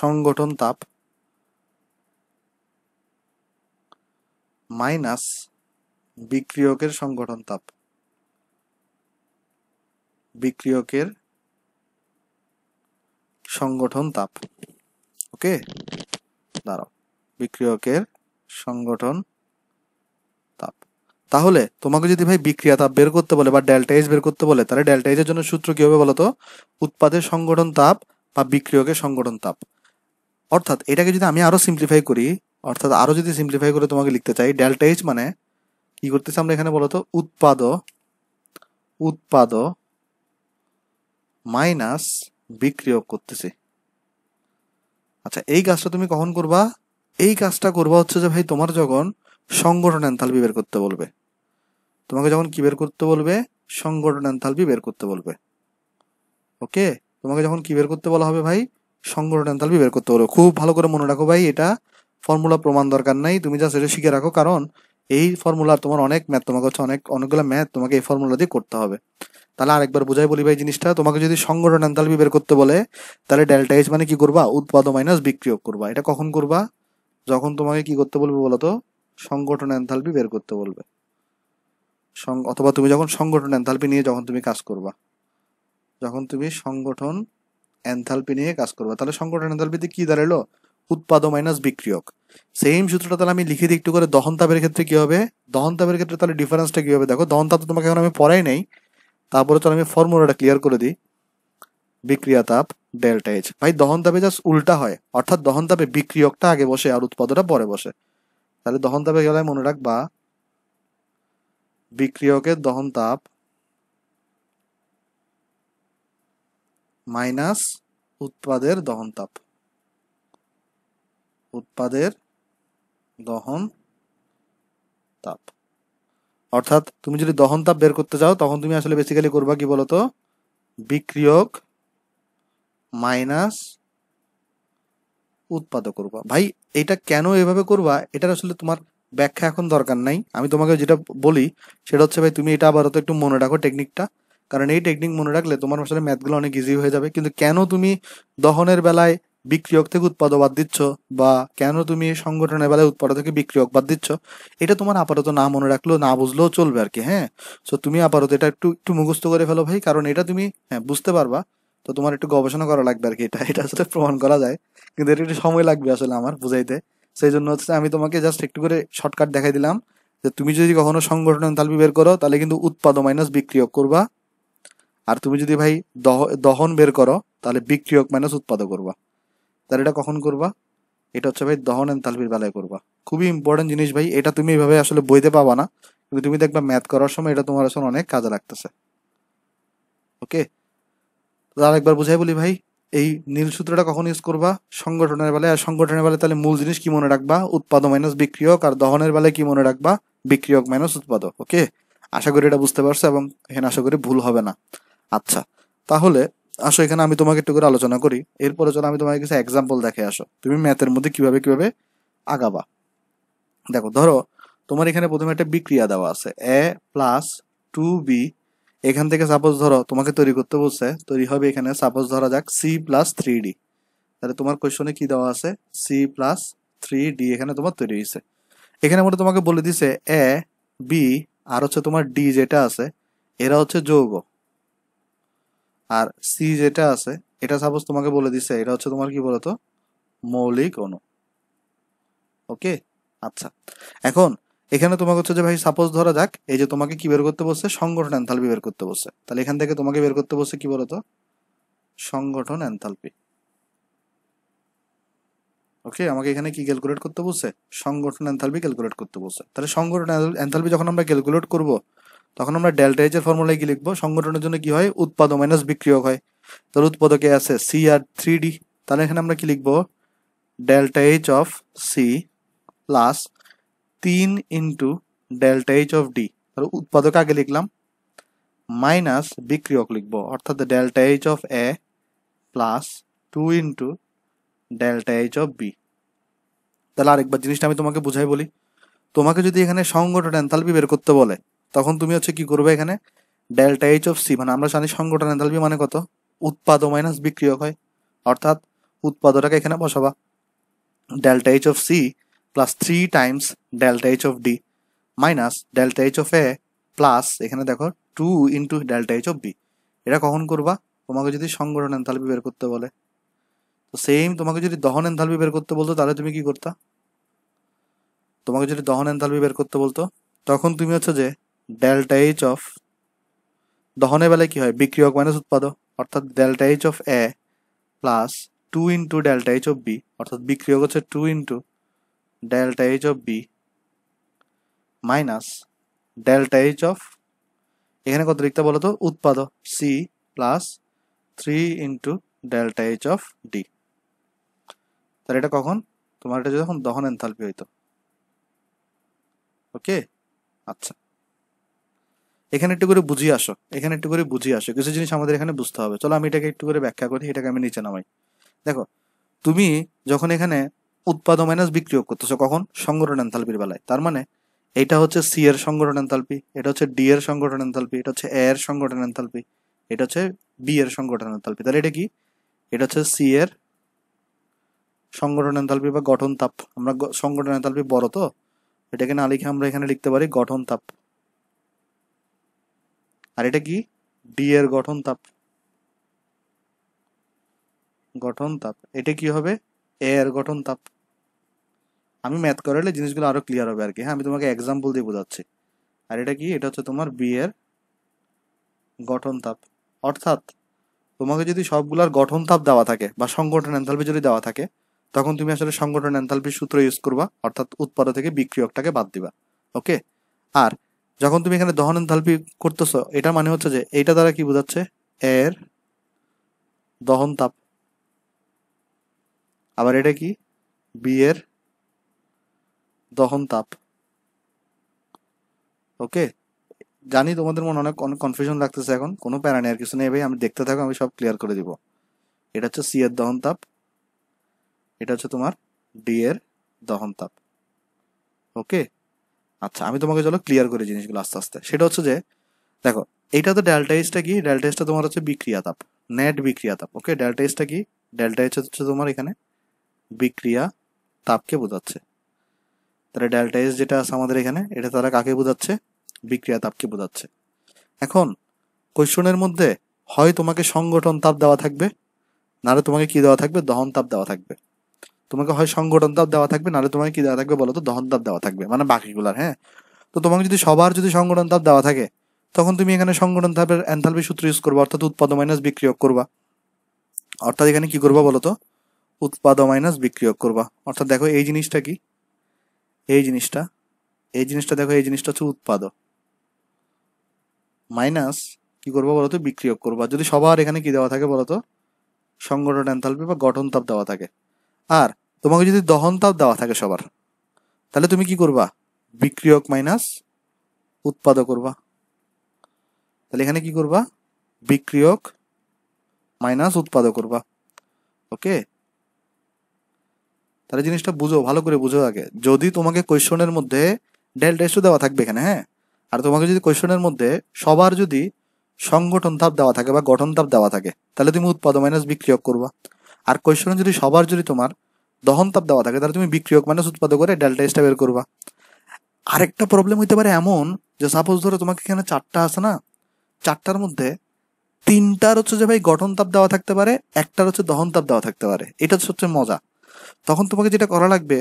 সংগঠন তাপ মাইনাস বিক্রিয়কের সংগঠন তাপ বিক্রিয়কের সংগঠন তাপ ওকে দাঁড়াও বিক্রিয়কের সংগঠন তাপ তাহলে তোমাকে যদি ভাই বিক্রিয়া তাপ বের করতে বলে বা ডেল্টা এস বের করতে বলে তাহলে ডেল্টা এর জন্য সূত্র কি হবে বলতো উৎপাদের সংগঠন তাপ বা বিক্রিয়কের সংগঠন তাপ অর্থাৎ এটাকে যদি আমি আরও সিম্পলিফাই করি অর্থাৎ আরও যদি সিম্পলিফাই করে তোমাকে লিখতে চাই ডেল্টা এইচ মানে কি করতেছি আমরা এখানে বলতো উৎপাদ উৎপাদ মাইনাস বিক্রিয়ক করতেছি আচ্ছা এই কাজটা তুমি কখন করবা এই কাজটা করবা হচ্ছে যে ভাই তোমার যখন সংগঠন এনথালপি বের করতে বলবে তোমাকে যখন কি বের করতে বলবে সংগঠন এনথালপি বের করতে বলবে ওকে তোমাকে যখন কি বের করতে বলা হবে ভাই সংগঠন এনথালপি বের করতে বলবে খুব ভালো করে মনে রাখো ভাই এটা ফর্মুলা প্রমাণ দরকার নাই তুমি যা সেটা শিখে রাখো কারণ এই ফর্মুলা তোমার অনেক ম্যাথ তোমাকে হচ্ছে অনেক অনেকগুলো ম্যাথ তোমাকে এই ফর্মুলা দিয়ে করতে হবে তাহলে আরেকবার বোঝাই বলি ভাই জিনিসটা তোমাকে যদি সংগঠন এনথালপি বের করতে বলে তাহলে ডেল্টা এইচ মানে কি করবা উৎপাদ মাইনাস বিক্রিয়োগ করবা এটা কখন করবা যখন তোমাকে কি করতে বলবে বলতো সংগঠন এনথালপি বের করতে বলবে অথবা তুমি যখন সংগঠন এনথালপি নিয়ে যখন তুমি কাজ করবা যখন তুমি সংগঠন এনথালপি নিয়ে কাজ করবা তাহলে সংগঠন এনথালপিতে কি দাঁড়ালো উৎপাদ মাইনাস বিক্রিয়ক সেম সূত্রটা তাহলে আমি লিখে দিই একটু করে দহন তাপের ক্ষেত্রে কি হবে দহন তাপের ক্ষেত্রে তাহলে ডিফারেন্সটা কি হবে দেখো দহন তাপ তো তোমাকে এখন আমি পড়াই নাই তারপরে তাহলে আমি ফর্মুলাটা ক্লিয়ার করে দিই বিক্রিয়া তাপ ডেল্টা এইচ ভাই দহন তাপে জাস্ট উল্টা হয় অর্থাৎ দহন তাপে বিক্রিয়কটা আগে বসে আর উৎপাদটা পরে বসে তাহলে দহন তাপে গেলে মনে রাখবা বিক্রিয়কের দহন তাপ মাইনাস উৎপাদের দহন তাপ উৎপাদের দহন তাপ অর্থাৎ তুমি যদি দহন তাপ বের করতে চাও তখন তুমি আসলে বেসিক্যালি করবা কি বলতো বিক্রিয়ক মাইনাস উৎপাদক করবা ভাই এটা কেন এভাবে করবা এটা আসলে তোমার ব্যাখ্যা এখন দরকার নাই আমি তোমাকে যেটা বলি সেটা হচ্ছে ভাই তুমি এটা আবার একটু মনে রাখো টেকনিকটা কারণ এই টেকনিক মনে রাখলে তোমার আসলে ম্যাথগুলো অনেক ইজি হয়ে যাবে কিন্তু কেন তুমি দহনের বেলায় বিক্রিয়ক থেকে উৎপাদ বাদ দিচ্ছ বা কেন তুমি সংগঠনের বেলায় উৎপাদ থেকে বিক্রিয়ক বাদ দিচ্ছ এটা তোমার আপাতত না মনে রাখলেও না বুঝলেও চলবে আর কি হ্যাঁ সো তুমি আপাতত এটা একটু একটু মুখস্থ করে ফেলো ভাই কারণ এটা তুমি হ্যাঁ বুঝতে পারবা তো তোমার একটু গবেষণা করা লাগবে আর কি এটা এটা আসলে প্রমাণ করা যায় কিন্তু এটা একটু সময় লাগবে আসলে আমার বুঝাইতে সেই জন্য হচ্ছে আমি তোমাকে জাস্ট একটু করে শর্টকাট দেখাই দিলাম যে তুমি যদি কখনো সংগঠন তালবি বের করো তাহলে কিন্তু উৎপাদ মাইনাস বিক্রিয়ক করবা আর তুমি যদি ভাই দহন বের করো তাহলে বিক্রিয়ক মাইনাস উৎপাদক করবা তাহলে এটা কখন করবা এটা হচ্ছে ভাই দহন অ্যান্ড তালবির বেলায় করবা খুবই ইম্পর্টেন্ট জিনিস ভাই এটা তুমি এভাবে আসলে বইতে পাবা না কিন্তু তুমি দেখবা ম্যাথ করার সময় এটা তোমার আসলে অনেক কাজে লাগতেছে ওকে আর একবার বুঝাই বলি ভাই এই নীল সূত্রটা কখন ইউজ করবা সংগঠনের বেলায় আর সংগঠনের বেলায় তাহলে মূল জিনিস কি মনে রাখবা উৎপাদক মাইনাস বিক্রিয়ক আর দহনের বেলায় কি মনে রাখবা বিক্রিয়ক মাইনাস উৎপাদক ওকে আশা করি এটা বুঝতে পারছো এবং এখানে আশা করি ভুল হবে না আচ্ছা তাহলে আসো এখানে আমি তোমাকে একটু করে আলোচনা করি এরপরে চলো আমি তোমাকে কিছু এক্সাম্পল দেখে আসো তুমি ম্যাথের মধ্যে কিভাবে কিভাবে আগাবা দেখো ধরো তোমার এখানে প্রথমে একটা বিক্রিয়া দেওয়া আছে এ প্লাস টু বি এখান থেকে সাপোজ ধরো তোমাকে তৈরি করতে বলছে তৈরি হবে এখানে সাপোজ ধরা যাক সি প্লাস থ্রি ডি তাহলে তোমার কোয়েশনে কি দেওয়া আছে সি প্লাস থ্রি ডি এখানে তোমার তৈরি হয়েছে এখানে মোটে তোমাকে বলে দিছে এ বি আর হচ্ছে তোমার ডি যেটা আছে এরা হচ্ছে যৌগ আর সি যেটা আছে এটা সাপোজ তোমাকে বলে দিছে এটা হচ্ছে তোমার কি বলতো মৌলিক অনু ওকে আচ্ছা এখন এখানে তোমাকে হচ্ছে যে ভাই সাপোজ ধরা যাক এই যে তোমাকে কি বের করতে বলছে সংগঠন এনথালপি বের করতে বলছে তাহলে এখান থেকে তোমাকে বের করতে বলছে কি বলতো সংগঠন এনথালপি ওকে আমাকে এখানে কি ক্যালকুলেট করতে বলছে সংগঠন এনথালপি ক্যালকুলেট করতে বলছে তাহলে সংগঠন এনথালপি যখন আমরা ক্যালকুলেট করব তখন আমরা ডেল্টা এইচ এর ফর্মুলায় কি লিখবো সংগঠনের জন্য কি হয় উৎপাদক মাইনাস বিক্রিয়ক হয় তাহলে উৎপাদকে আছে সি আর থ্রি ডি তাহলে এখানে আমরা কি লিখবো delta H of C plus তিন into delta H of D তাহলে উৎপাদক আগে লিখলাম মাইনাস বিক্রিয়ক লিখবো অর্থাৎ delta H of A plus two into delta H of B তাহলে আরেকবার জিনিসটা আমি তোমাকে বুঝাই বলি তোমাকে যদি এখানে সংগঠন এনথালপি বের করতে বলে তখন তুমি হচ্ছে কি করবে এখানে ডেল্টা এইচ অফ সি মানে আমরা জানি সংগঠন এনথালপি মানে কত উৎপাদ মাইনাস বিক্রিয়ক হয় অর্থাৎ উৎপাদটাকে এখানে বসাবা delta H of C plus three times delta H of D minus delta H of A plus এখানে দেখো two into delta H of B এটা কখন করবা তোমাকে যদি সংগঠন এনথালপি বের করতে বলে তো সেম তোমাকে যদি দহন এনথালপি বের করতে বলতো তাহলে তুমি কি করতা তোমাকে যদি দহন এনথালপি বের করতে বলতো তখন তুমি হচ্ছে যে ডেল্টা এইচ অফ দহনের বেলায় কি হয় বিক্রিয়ক মাইনাস উৎপাদক অর্থাৎ delta H of A plus two into delta H of B অর্থাৎ বিক্রিয়ক হচ্ছে two into delta H of B minus delta H of এখানে কত লিখতে বলো তো উৎপাদক C plus three into delta H of D তাহলে এটা কখন তোমার এটা যখন দহন এনথালপি হইতো ওকে আচ্ছা এখানে একটু করে বুঝিয়ে আসো এখানে একটু করে বুঝিয়ে আসো কিছু জিনিস আমাদের এখানে বুঝতে হবে চলো আমি এটাকে একটু করে ব্যাখ্যা করি এটাকে আমি নিচে নামাই দেখো তুমি যখন এখানে উৎপাদন মাইনাস বিক্রিয়োগ করতেছো কখন সংগঠন এনথালপির বেলায় তার মানে এটা হচ্ছে সি এর সংগঠন এনথালপি এটা হচ্ছে ডি এর সংগঠন এনথালপি এটা হচ্ছে এ এর সংগঠন এনথালপি এটা হচ্ছে বি এর সংগঠন এনথালপি তাহলে এটা কি এটা হচ্ছে সি এর সংগঠন এনথালপি বা গঠন তাপ আমরা সংগঠন এনথালপি বড় তো এটাকে না লিখে আমরা এখানে লিখতে পারি গঠন তাপ আর এটা কি ডি এর গঠন তাপ গঠন তাপ এটা কি হবে এ এর গঠন তাপ আমি ম্যাথ করালে জিনিসগুলো আরো ক্লিয়ার হবে আর কি হ্যাঁ আমি তোমাকে এক্সাম্পল দিয়ে বোঝাচ্ছি আর এটা কি এটা হচ্ছে তোমার বি এর গঠন তাপ অর্থাৎ তোমাকে যদি সবগুলার গঠন তাপ দেওয়া থাকে বা সংগঠন এনথালপি যদি দেওয়া থাকে তখন তুমি আসলে সংগঠন এনথালপির সূত্র ইউজ করবা অর্থাৎ উৎপাদ থেকে বিক্রিয়কটাকে বাদ দিবা ওকে আর যখন তুমি এখানে দহন এনথালপি করতেছ এটা মানে হচ্ছে যে এইটা দ্বারা কি বোঝাচ্ছে এর দহন তাপ আবার এটা কি বি এর দহন তাপ ওকে জানি তোমাদের মনে অনেক কনফিউশন লাগতেছে এখন কোনো প্যারা নেই আর কিছু নেই ভাই আমি দেখতে থাকো আমি সব ক্লিয়ার করে দিব এটা হচ্ছে সি এর দহন তাপ এটা হচ্ছে তোমার ডি এর দহন তাপ ওকে আচ্ছা আমি তোমাকে চলো ক্লিয়ার করে জিনিসগুলো আস্তে আস্তে সেটা হচ্ছে যে দেখো এটা তো ডেল্টা কি ডেল্টা তোমার হচ্ছে বিক্রিয়া তাপ নেট বিক্রিয়া তাপ ওকে ডেল্টা কি ডেল্টা হচ্ছে তোমার এখানে বিক্রিয়া তাপকে বোঝাচ্ছে তাহলে ডেল্টা যেটা আছে আমাদের এখানে এটা তারা কাকে বোঝাচ্ছে বিক্রিয়া তাপকে বোঝাচ্ছে এখন কোয়েশনের মধ্যে হয় তোমাকে সংগঠন তাপ দেওয়া থাকবে নাহলে তোমাকে কি দেওয়া থাকবে দহন তাপ দেওয়া থাকবে তোমাকে হয় সংগঠন তাপ দেওয়া থাকবে নাহলে তোমাকে কি দেওয়া থাকবে বলো তো দহন দাব দেওয়া থাকবে মানে বাকিগুলার হ্যাঁ তো তোমাকে যদি সবার যদি সংগঠন তাপ দেওয়া থাকে তখন তুমি এখানে সংগঠন ধাপের অ্যান্থালপি সূত্র ইউজ করবো অর্থাৎ উৎপাদ মাইনাস বিক্রিয়োগ করবা অর্থাৎ এখানে কি করবা বলো তো উৎপাদ মাইনাস বিক্রিয়োগ করবা অর্থাৎ দেখো এই জিনিসটা কি এই জিনিসটা এই জিনিসটা দেখো এই জিনিসটা হচ্ছে উৎপাদ মাইনাস কি করবো বলতো বিক্রিয়োগ করবা যদি সবার এখানে কি দেওয়া থাকে বলতো সংগঠন এনথালপি বা গঠন তাপ দেওয়া থাকে আর তোমাকে যদি দহন তাপ দেওয়া থাকে সবার তাহলে তুমি কি করবা বিক্রিয়ক মাইনাস উৎপাদক করবা তাহলে এখানে কি করবা বিক্রিয়ক মাইনাস উৎপাদক করবা ওকে তাহলে জিনিসটা বুঝো ভালো করে বুঝো আগে যদি তোমাকে কোয়েশনের মধ্যে ডেল্টা দেওয়া থাকবে এখানে হ্যাঁ আর তোমাকে যদি কোয়েশনের মধ্যে সবার যদি সংগঠন ধাপ দেওয়া থাকে বা গঠন ধাপ দেওয়া থাকে তাহলে তুমি উৎপাদক মাইনাস বিক্রিয়ক করবা আর কৈশোরণ যদি সবার যদি তোমার দহন তাপ দেওয়া থাকে তাহলে তুমি বিক্রিয়ক মানে উৎপাদক করে ডেল্টা এসটা বের করবা আরেকটা প্রবলেম হইতে পারে এমন যে সাপোজ ধরো তোমাকে এখানে চারটা আছে না চারটার মধ্যে তিনটার হচ্ছে যে ভাই গঠন তাপ দেওয়া থাকতে পারে একটার হচ্ছে দহন তাপ দেওয়া থাকতে পারে এটা সবচেয়ে মজা তখন তোমাকে যেটা করা লাগবে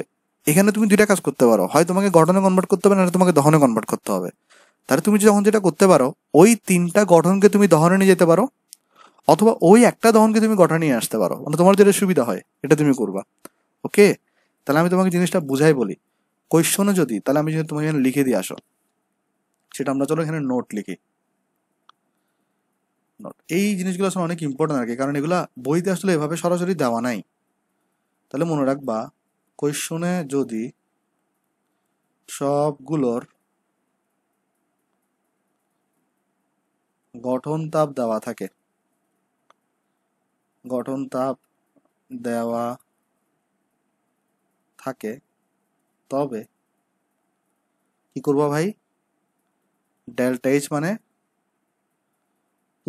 এখানে তুমি দুইটা কাজ করতে পারো হয় তোমাকে গঠনে কনভার্ট করতে হবে না তোমাকে দহনে কনভার্ট করতে হবে তাহলে তুমি যখন যেটা করতে পারো ওই তিনটা গঠনকে তুমি দহনে নিয়ে যেতে পারো অথবা ওই একটা দহনকে তুমি গঠা নিয়ে আসতে পারো মানে তোমার যেটা সুবিধা হয় এটা তুমি করবা ওকে তাহলে আমি তোমাকে জিনিসটা বুঝাই বলি কোয়েশনও যদি তাহলে আমি যদি তোমাকে এখানে লিখে দিয়ে আসো সেটা আমরা চলো এখানে নোট লিখি নোট এই জিনিসগুলো আসলে অনেক ইম্পর্টেন্ট আর কি কারণ এগুলা বইতে আসলে এভাবে সরাসরি দেওয়া নাই তাহলে মনে রাখবা কোয়েশনে যদি সবগুলোর গঠন তাপ দেওয়া থাকে গঠন তাপ দেওয়া থাকে তবে কি করব ভাই ডেল্টা এইচ মানে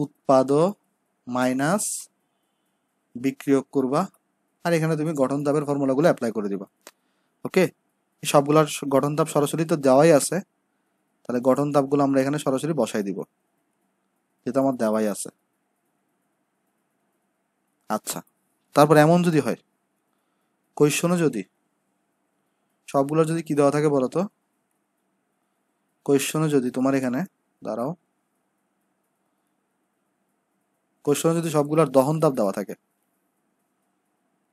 উৎপাদ মাইনাস বিক্রিয়ক করবা আর এখানে তুমি গঠন তাপের ফর্মুলাগুলো অ্যাপ্লাই করে দিবা ওকে সবগুলার গঠন তাপ সরাসরি তো দেওয়াই আছে তাহলে গঠন তাপগুলো আমরা এখানে সরাসরি বসাই দিব যেটা আমার দেওয়াই আছে আচ্ছা তারপর এমন যদি হয় কোয়েশনও যদি সবগুলো যদি কি দেওয়া থাকে বলো তো কোয়েশনও যদি তোমার এখানে দাঁড়াও কোয়েশনে যদি সবগুলোর দহন তাপ দেওয়া থাকে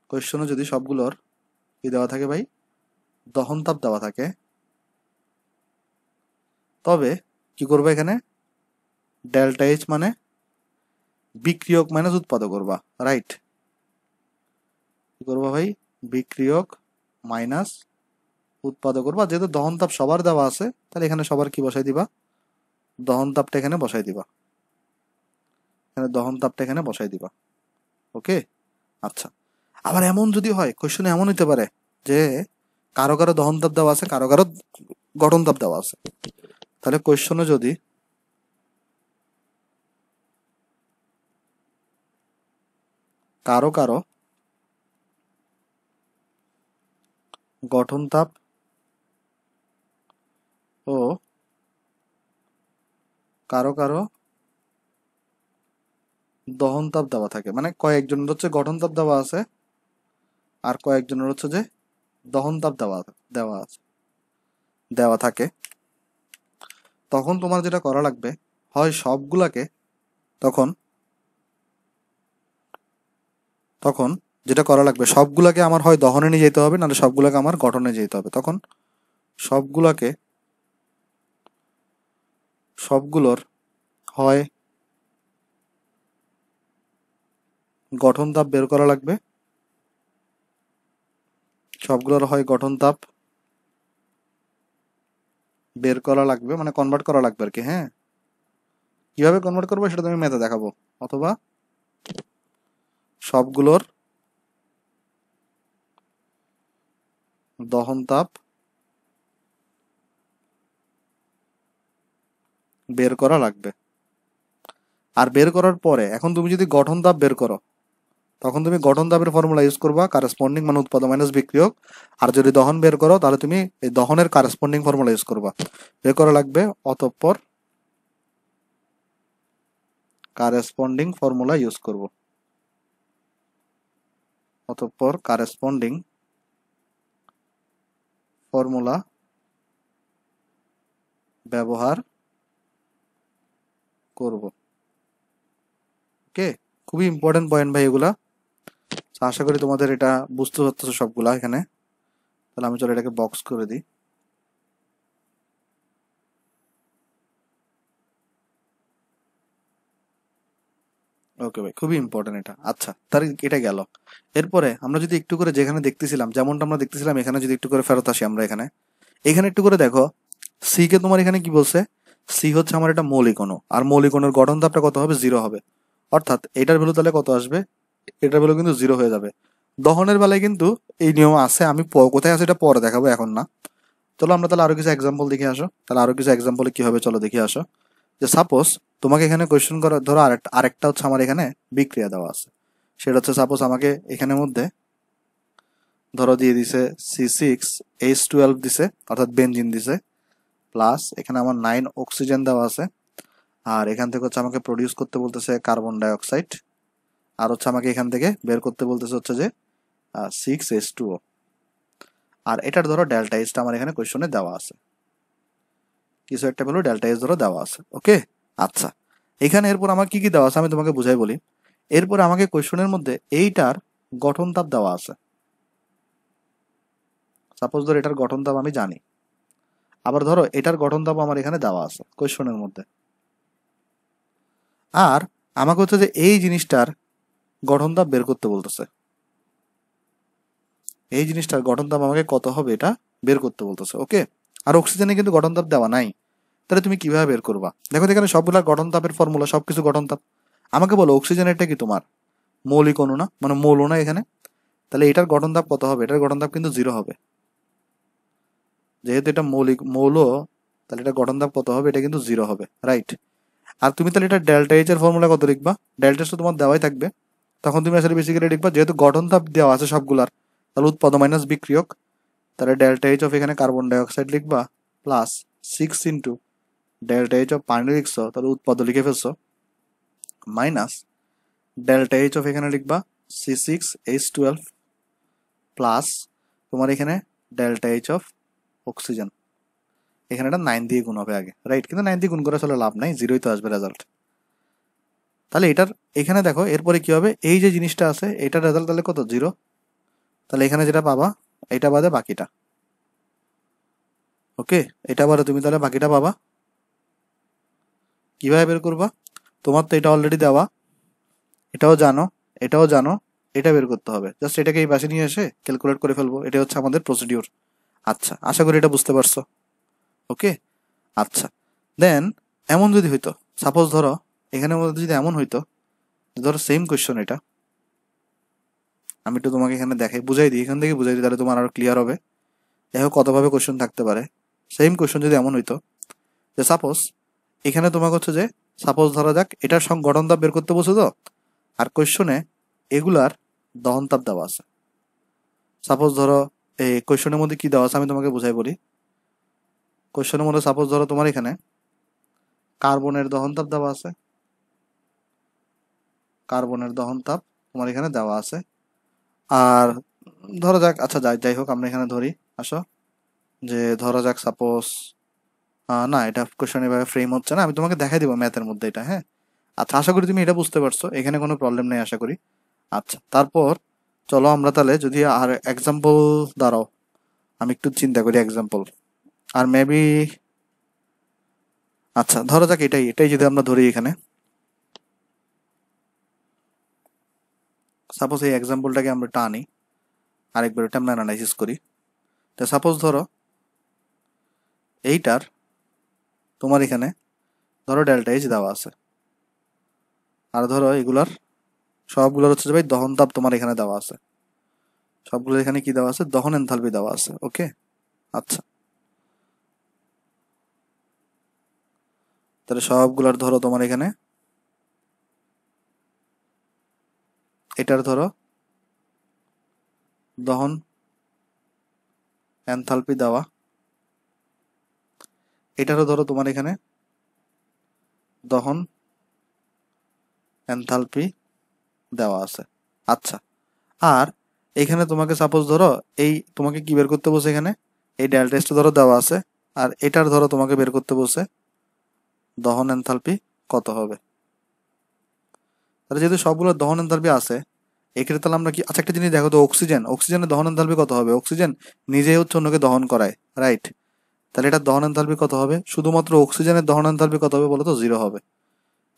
কোয়েশনে যদি সবগুলোর কি দেওয়া থাকে ভাই দহন তাপ দেওয়া থাকে তবে কি করবো এখানে ডেল্টা এইচ মানে বিক্রিয়ক মাইনাস উৎপাদক করবা রাইট কি করবা ভাই বিক্রিয়ক মাইনাস উৎপাদক করবা যেহেতু দহন তাপ সবার দেওয়া আছে তাহলে এখানে সবার কি বসাই দিবা দহন তাপটা এখানে বসাই দিবা এখানে দহন তাপটা এখানে বসাই দিবা ওকে আচ্ছা আবার এমন যদি হয় কোয়েশ্চনে এমন হইতে পারে যে কারো কারো দহন তাপ দেওয়া আছে কারো কারো গঠন তাপ দেওয়া আছে তাহলে কোয়েশ্চনে যদি কারো কারো গঠন তাপ ও কারো কারো দহন তাপ দেওয়া থাকে মানে কয়েকজনের হচ্ছে গঠন তাপ দেওয়া আছে আর কয়েকজনের হচ্ছে যে দহন তাপ দেওয়া দেওয়া আছে দেওয়া থাকে তখন তোমার যেটা করা লাগবে হয় সবগুলাকে তখন তখন যেটা করা লাগবে সবগুলোকে আমার হয় দহনে নিয়ে যেতে হবে নাহলে সবগুলোকে আমার গঠনে যেতে হবে তখন সবগুলোকে সবগুলোর হয় গঠন তাপ বের করা লাগবে সবগুলোর হয় গঠন তাপ বের করা লাগবে মানে কনভার্ট করা লাগবে আর কি হ্যাঁ কিভাবে কনভার্ট করবো সেটা তুমি মেতে দেখাবো অথবা সবগুলোর দহন তাপ বের করা লাগবে আর বের করার পরে এখন তুমি যদি গঠন তাপ বের করো তখন তুমি গঠন তাপের ফর্মুলা ইউজ করবা কারেসপন্ডিং মানে উৎপাদন মাইনাস বিক্রিয়ক আর যদি দহন বের করো তাহলে তুমি এই দহনের কারেসপন্ডিং ফর্মুলা ইউজ করবা বের করা লাগবে অতঃপর কারেসপন্ডিং ফর্মুলা ইউজ করবো অতঃপর কারেসপন্ডিং ফর্মুলা ব্যবহার করব ওকে খুবই ইম্পর্টেন্ট পয়েন্ট ভাই এগুলা আশা করি তোমাদের এটা বুঝতে পারতেছো সবগুলা এখানে তাহলে আমি চলো এটাকে বক্স করে দিই ওকে ভাই খুবই ইম্পর্টেন্ট এটা আচ্ছা তার এটা গেল এরপরে আমরা যদি একটু করে যেখানে দেখতেছিলাম যেমনটা আমরা দেখতেছিলাম এখানে যদি একটু করে ফেরত আসি আমরা এখানে এখানে একটু করে দেখো সি কে তোমার এখানে কি বলছে সি হচ্ছে আমার এটা মৌলিক আর মৌলিক গঠন তাপটা কত হবে জিরো হবে অর্থাৎ এটার ভ্যালু তাহলে কত আসবে এটার ভ্যালু কিন্তু জিরো হয়ে যাবে দহনের বেলায় কিন্তু এই নিয়ম আছে আমি কোথায় আছে এটা পরে দেখাবো এখন না চলো আমরা তাহলে আরো কিছু এক্সাম্পল দেখে আসো তাহলে আরো কিছু এক্সাম্পল কি হবে চলো দেখে আসো যে সাপোজ তোমাকে এখানে কোয়েশ্চেন করা ধরো আরেকটা আরেকটা হচ্ছে আমার এখানে বিক্রিয়া দেওয়া আছে সেটা হচ্ছে সাপোজ আমাকে এখানে মধ্যে ধরো দিয়ে দিছে সি সিক্স এইচ টুয়েলভ দিছে অর্থাৎ বেঞ্জিন দিছে প্লাস এখানে আমার নাইন অক্সিজেন দেওয়া আছে আর এখান থেকে হচ্ছে আমাকে প্রডিউস করতে বলতেছে কার্বন ডাইঅক্সাইড আর হচ্ছে আমাকে এখান থেকে বের করতে বলতেছে হচ্ছে যে সিক্স এস টু আর এটার ধরো ডেল্টা এইচটা আমার এখানে কোয়েশনে দেওয়া আছে কিছু একটা পেলো ডেল্টা এস ধরো দেওয়া আছে ওকে আচ্ছা এখানে এরপর আমার কি কি দেওয়া আছে আমি তোমাকে বুঝাই বলি এরপর আমাকে কোয়েশনের মধ্যে এইটার গঠন তাপ দেওয়া আছে সাপোজ ধরো এটার গঠন তাপ আমি জানি আবার ধরো এটার গঠন তাপ আমার এখানে দেওয়া আছে কোয়েশনের মধ্যে আর আমাকে হচ্ছে যে এই জিনিসটার গঠন তাপ বের করতে বলতেছে এই জিনিসটার গঠন তাপ আমাকে কত হবে এটা বের করতে বলতেছে ওকে আর অক্সিজেনে কিন্তু গঠন তাপ দেওয়া নাই তাহলে তুমি কিভাবে বের করবা দেখো এখানে সবগুলা গঠন তাপের ফর্মুলা সবকিছু গঠন তাপ আমাকে বলো অক্সিজেনেরটা কি তোমার মৌলিক অনুনা না মানে মৌল না এখানে তাহলে এটার গঠন তাপ কত হবে এটার গঠন তাপ কিন্তু জিরো হবে যেহেতু এটা মৌলিক মৌল তাহলে এটা গঠন তাপ কত হবে এটা কিন্তু জিরো হবে রাইট আর তুমি তাহলে এটা ডেল্টা এইচ এর ফর্মুলা কত লিখবা ডেল্টা তো তোমার দেওয়াই থাকবে তখন তুমি আসলে বেসিক্যালি লিখবা যেহেতু গঠন তাপ দেওয়া আছে সবগুলার তাহলে উৎপাদ মাইনাস বিক্রিয়ক তাহলে ডেল্টা এইচ অফ এখানে কার্বন ডাইঅক্সাইড লিখবা plus six into delta H of পানি লিখছো তাহলে উৎপাদ লিখে ফেলছো মাইনাস ডেল্টা এইচ অফ এখানে লিখবা C six H twelve plus তোমার এখানে ডেল্টা এইচ অফ অক্সিজেন এখানে এটা নাইন দিয়ে গুণ হবে আগে রাইট কিন্তু নাইন দিয়ে গুণ করে চলে লাভ নাই জিরোই তো আসবে রেজাল্ট তাহলে এটার এখানে দেখো এরপরে কি হবে এই যে জিনিসটা আছে এটার রেজাল্ট তাহলে কত জিরো তাহলে এখানে যেটা পাবা এটা বাদে বাকিটা ওকে এটা বাদে তুমি তাহলে বাকিটা পাবা কিভাবে বের করবা তোমার তো এটা অলরেডি দেওয়া এটাও জানো এটাও জানো এটা বের করতে হবে জাস্ট এটাকে এই পাশে নিয়ে এসে ক্যালকুলেট করে ফেলবো এটা হচ্ছে আমাদের প্রসিডিওর আচ্ছা আশা করি এটা বুঝতে পারছো ওকে আচ্ছা দেন এমন যদি হইতো সাপোজ ধরো এখানের মধ্যে যদি এমন হইতো ধরো সেম কোয়েশ্চন এটা আমি একটু তোমাকে এখানে দেখাই বুঝাই দিই এখান থেকে বুঝাই দিই তাহলে তোমার আরও ক্লিয়ার হবে যাই হোক কতভাবে কোশ্চেন থাকতে পারে সেম কোয়েশন যদি এমন হইতো যে সাপোজ এখানে তোমাকে হচ্ছে যে সাপোজ ধরা যাক এটার সঙ্গে গঠন তাপ বের করতে বসে তো আর কোয়েশনে এগুলার দহন তাপ দেওয়া আছে সাপোজ ধরো এই কোয়েশনের মধ্যে কি দেওয়া আছে আমি তোমাকে বুঝাই বলি কোয়েশনের মধ্যে সাপোজ ধরো তোমার এখানে কার্বনের দহন তাপ দেওয়া আছে কার্বনের দহন তাপ তোমার এখানে দেওয়া আছে আর ধরা যাক আচ্ছা যাই যাই হোক আমরা এখানে ধরি আসো যে ধরা যাক সাপোজ না এটা কোয়েশন এভাবে ফ্রেম হচ্ছে না আমি তোমাকে দেখাই দিব ম্যাথের মধ্যে এটা হ্যাঁ আচ্ছা আশা করি তুমি এটা বুঝতে পারছো এখানে কোনো প্রবলেম নেই আশা করি আচ্ছা তারপর চলো আমরা তাহলে যদি আর এক্সাম্পল দাঁড়াও আমি একটু চিন্তা করি এক্সাম্পল আর মেবি আচ্ছা ধরা যাক এটাই এটাই যদি আমরা ধরি এখানে সাপোজ এই এক্সাম্পলটাকে আমরা টানি আরেকবার এটা আমরা অ্যানালাইসিস করি তো সাপোজ ধরো এইটার তোমার এখানে ধরো ডেল্টা এইচ দেওয়া আছে আর ধরো এগুলার সবগুলোর হচ্ছে ভাই দহন তাপ তোমার এখানে দেওয়া আছে সবগুলো এখানে কি দেওয়া আছে দহন এনথালপি দেওয়া আছে ওকে আচ্ছা তাহলে সবগুলোর ধরো তোমার এখানে এটার ধরো দহন এনথালপি দেওয়া এটারও ধরো তোমার এখানে দহন এনথালপি দেওয়া আছে আচ্ছা আর এখানে তোমাকে সাপোজ ধরো এই তোমাকে কি বের করতে বসে এখানে এই ডায়াল টেস্ট ধরো দেওয়া আছে আর এটার ধরো তোমাকে বের করতে বসে দহন এনথালপি কত হবে তাহলে যেহেতু সবগুলো দহন এনথালপি আছে এক্ষেত্রে তাহলে আমরা কি আচ্ছা একটা জিনিস দেখো তো অক্সিজেন অক্সিজেনের দহন এনথালপি কত হবে অক্সিজেন নিজেই হচ্ছে অন্যকে দহন করায় রাইট তাহলে এটা দহন এনথালপি কত হবে শুধুমাত্র অক্সিজেনের দহন এনথালপি কত হবে বলো তো জিরো হবে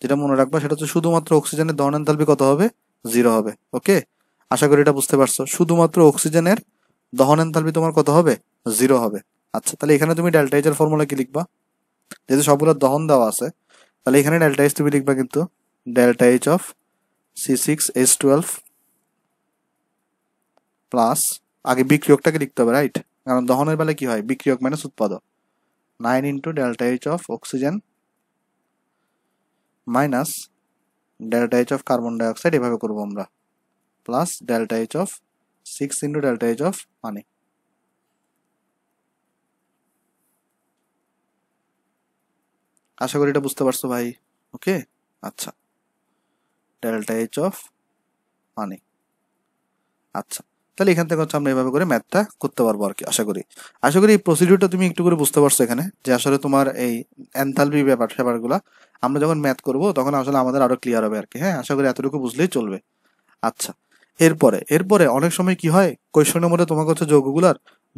যেটা মনে রাখবা সেটা হচ্ছে শুধুমাত্র অক্সিজেনের দহন এনথালপি কত হবে জিরো হবে ওকে আশা করি এটা বুঝতে পারছো শুধুমাত্র অক্সিজেনের দহন এনথালপি তোমার কত হবে জিরো হবে আচ্ছা তাহলে এখানে তুমি ডেল্টাইজের ফর্মুলা কি লিখবা যেহেতু সবগুলো দহন দেওয়া আছে তাহলে এখানে ডেল্টাইজ তুমি লিখবা কিন্তু ডেল্টাইজ অফ C6H12 প্লাস আগে বিক্রিয়কটাকে লিখতে হবে রাইট কারণ দহনের বেলা কি হয় বিক্রিয়ক মাইনাস উৎপাদক nine into delta H of oxygen minus delta H of carbon dioxide এভাবে করবো আমরা plus delta H of six into delta H of পানি আশা করি এটা বুঝতে পারছো ভাই ওকে আচ্ছা ডেল্টা এইচ অফ মানি আচ্ছা তাহলে এখান থেকে হচ্ছে আমরা এভাবে করে ম্যাথটা করতে পারবো আর কি আশা করি আশা করি এই প্রসিডিউরটা তুমি একটু করে বুঝতে পারছো এখানে যে আসলে তোমার এই অ্যান্থালপি ব্যাপার স্যাপারগুলো আমরা যখন ম্যাথ করব তখন আসলে আমাদের আরো ক্লিয়ার হবে আর কি হ্যাঁ আশা করি এতটুকু বুঝলেই চলবে আচ্ছা এরপরে এরপরে অনেক সময় কি হয় কোয়েশনের মধ্যে তোমাকে হচ্ছে যৌগগুলার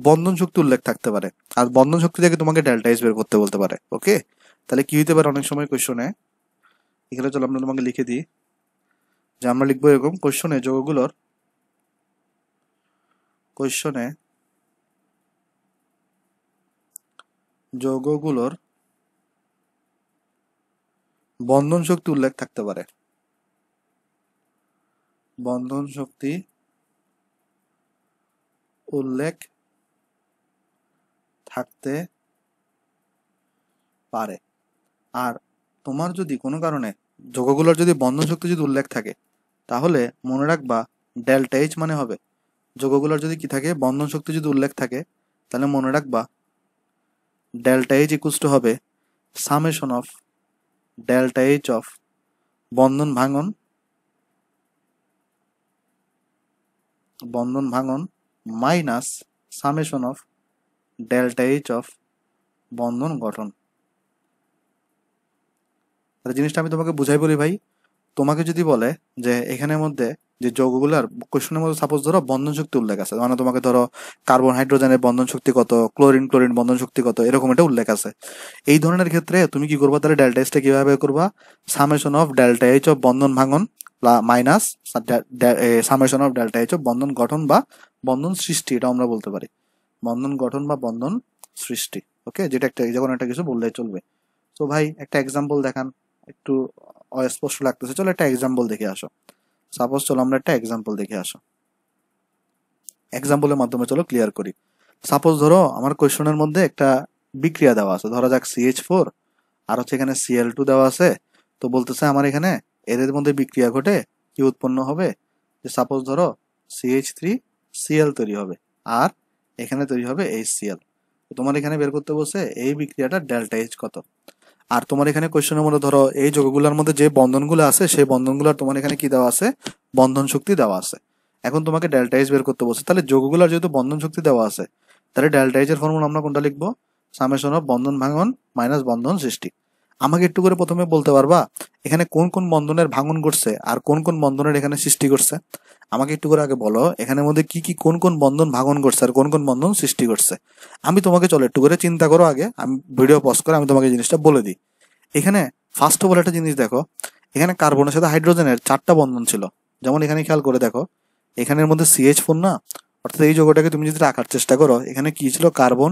বন্ধন শক্তি উল্লেখ থাকতে পারে আর বন্ধন শক্তি থেকে তোমাকে ডেল্টা বের করতে বলতে পারে ওকে তাহলে কি হইতে পারে অনেক সময় কোয়েশনে এখানে চলো আমরা তোমাকে লিখে দিই যে আমরা লিখবো এরকম কোশ্চনে যোগগুলোর কোশ্চনে যোগগুলোর বন্ধন শক্তি উল্লেখ থাকতে পারে বন্ধন শক্তি উল্লেখ থাকতে পারে আর তোমার যদি কোনো কারণে যোগগুলোর যদি বন্ধন শক্তি যদি উল্লেখ থাকে তাহলে মনে রাখবা ডেল্টা এইচ মানে হবে যোগগুলোর যদি কি থাকে বন্ধন শক্তি যদি উল্লেখ থাকে তাহলে মনে রাখবা ডেল্টা এইচ ইকুয়ালস টু হবে summation of delta H of বন্ধন ভাঙন বন্ধন ভাঙন minus summation of delta H of বন্ধন গঠন তাহলে জিনিসটা আমি তোমাকে বুঝাই বলি ভাই তোমাকে যদি বলে যে এখানের মধ্যে যে যৌগগুলার কোয়েশনের মধ্যে সাপোজ ধরো বন্ধন শক্তি উল্লেখ আছে মানে তোমাকে ধরো কার্বন হাইড্রোজেনের বন্ধন শক্তি কত ক্লোরিন ক্লোরিন বন্ধন শক্তি কত এরকম একটা উল্লেখ আছে এই ধরনের ক্ষেত্রে তুমি কি করবা তাহলে ডেল্টা এসটা কিভাবে করবা summation of delta H of বন্ধন ভাঙন minus summation of delta H of বন্ধন গঠন বা বন্ধন সৃষ্টি এটা আমরা বলতে পারি বন্ধন গঠন বা বন্ধন সৃষ্টি ওকে যেটা একটা যখন একটা কিছু বললে চলবে তো ভাই একটা এক্সাম্পল দেখান একটু অস্পষ্ট লাগতেছে চলো একটা এক্সাম্পল দেখে আসো সাপোজ চলো আমরা একটা এক্সাম্পল দেখে আসো এক্সাম্পলের মাধ্যমে চলো ক্লিয়ার করি সাপোজ ধরো আমার কোয়েশনের মধ্যে একটা বিক্রিয়া দেওয়া আছে ধরা যাক সিএইচ ফোর আর হচ্ছে এখানে সিএল টু দেওয়া আছে তো বলতেছে আমার এখানে এদের মধ্যে বিক্রিয়া ঘটে কি উৎপন্ন হবে যে সাপোজ ধরো সিএইচ থ্রি সিএল তৈরি হবে আর এখানে তৈরি হবে এইচ সিএল তোমার এখানে বের করতে বসে এই বিক্রিয়াটা ডেল্টা এইচ কত আর তোমার এখানে কোয়েশ্চেনের মধ্যে ধরো এই যোগগুলোর মধ্যে যে বন্ধনগুলো আছে সেই বন্ধনগুলোর তোমার এখানে কি দেওয়া আছে বন্ধন শক্তি দেওয়া আছে এখন তোমাকে ডেল্টাইজ বের করতে বলছে তাহলে যোগগুলোর যেহেতু বন্ধন শক্তি দেওয়া আছে তাহলে ডেল্টাইজের ফর্মুলা আমরা কোনটা লিখবো সামেশন অফ বন্ধন ভাঙন মাইনাস বন্ধন সৃষ্টি আমাকে একটু করে প্রথমে বলতে পারবা এখানে কোন কোন বন্ধনের ভাঙন ঘটছে আর কোন কোন বন্ধনের এখানে সৃষ্টি করছে আমাকে একটু করে আগে বলো এখানের মধ্যে কি কি কোন কোন বন্ধন ভাঙন করছে আর কোন কোন বন্ধন সৃষ্টি করছে আমি তোমাকে চলো একটু করে চিন্তা করো আগে আমি ভিডিও পজ করে আমি তোমাকে জিনিসটা বলে দিই এখানে ফার্স্ট অফ অল একটা জিনিস দেখো এখানে কার্বনের সাথে হাইড্রোজেনের চারটা বন্ধন ছিল যেমন এখানে খেয়াল করে দেখো এখানের মধ্যে সিএইচ ফোর না অর্থাৎ এই জগটাকে তুমি যদি রাখার চেষ্টা করো এখানে কি ছিল কার্বন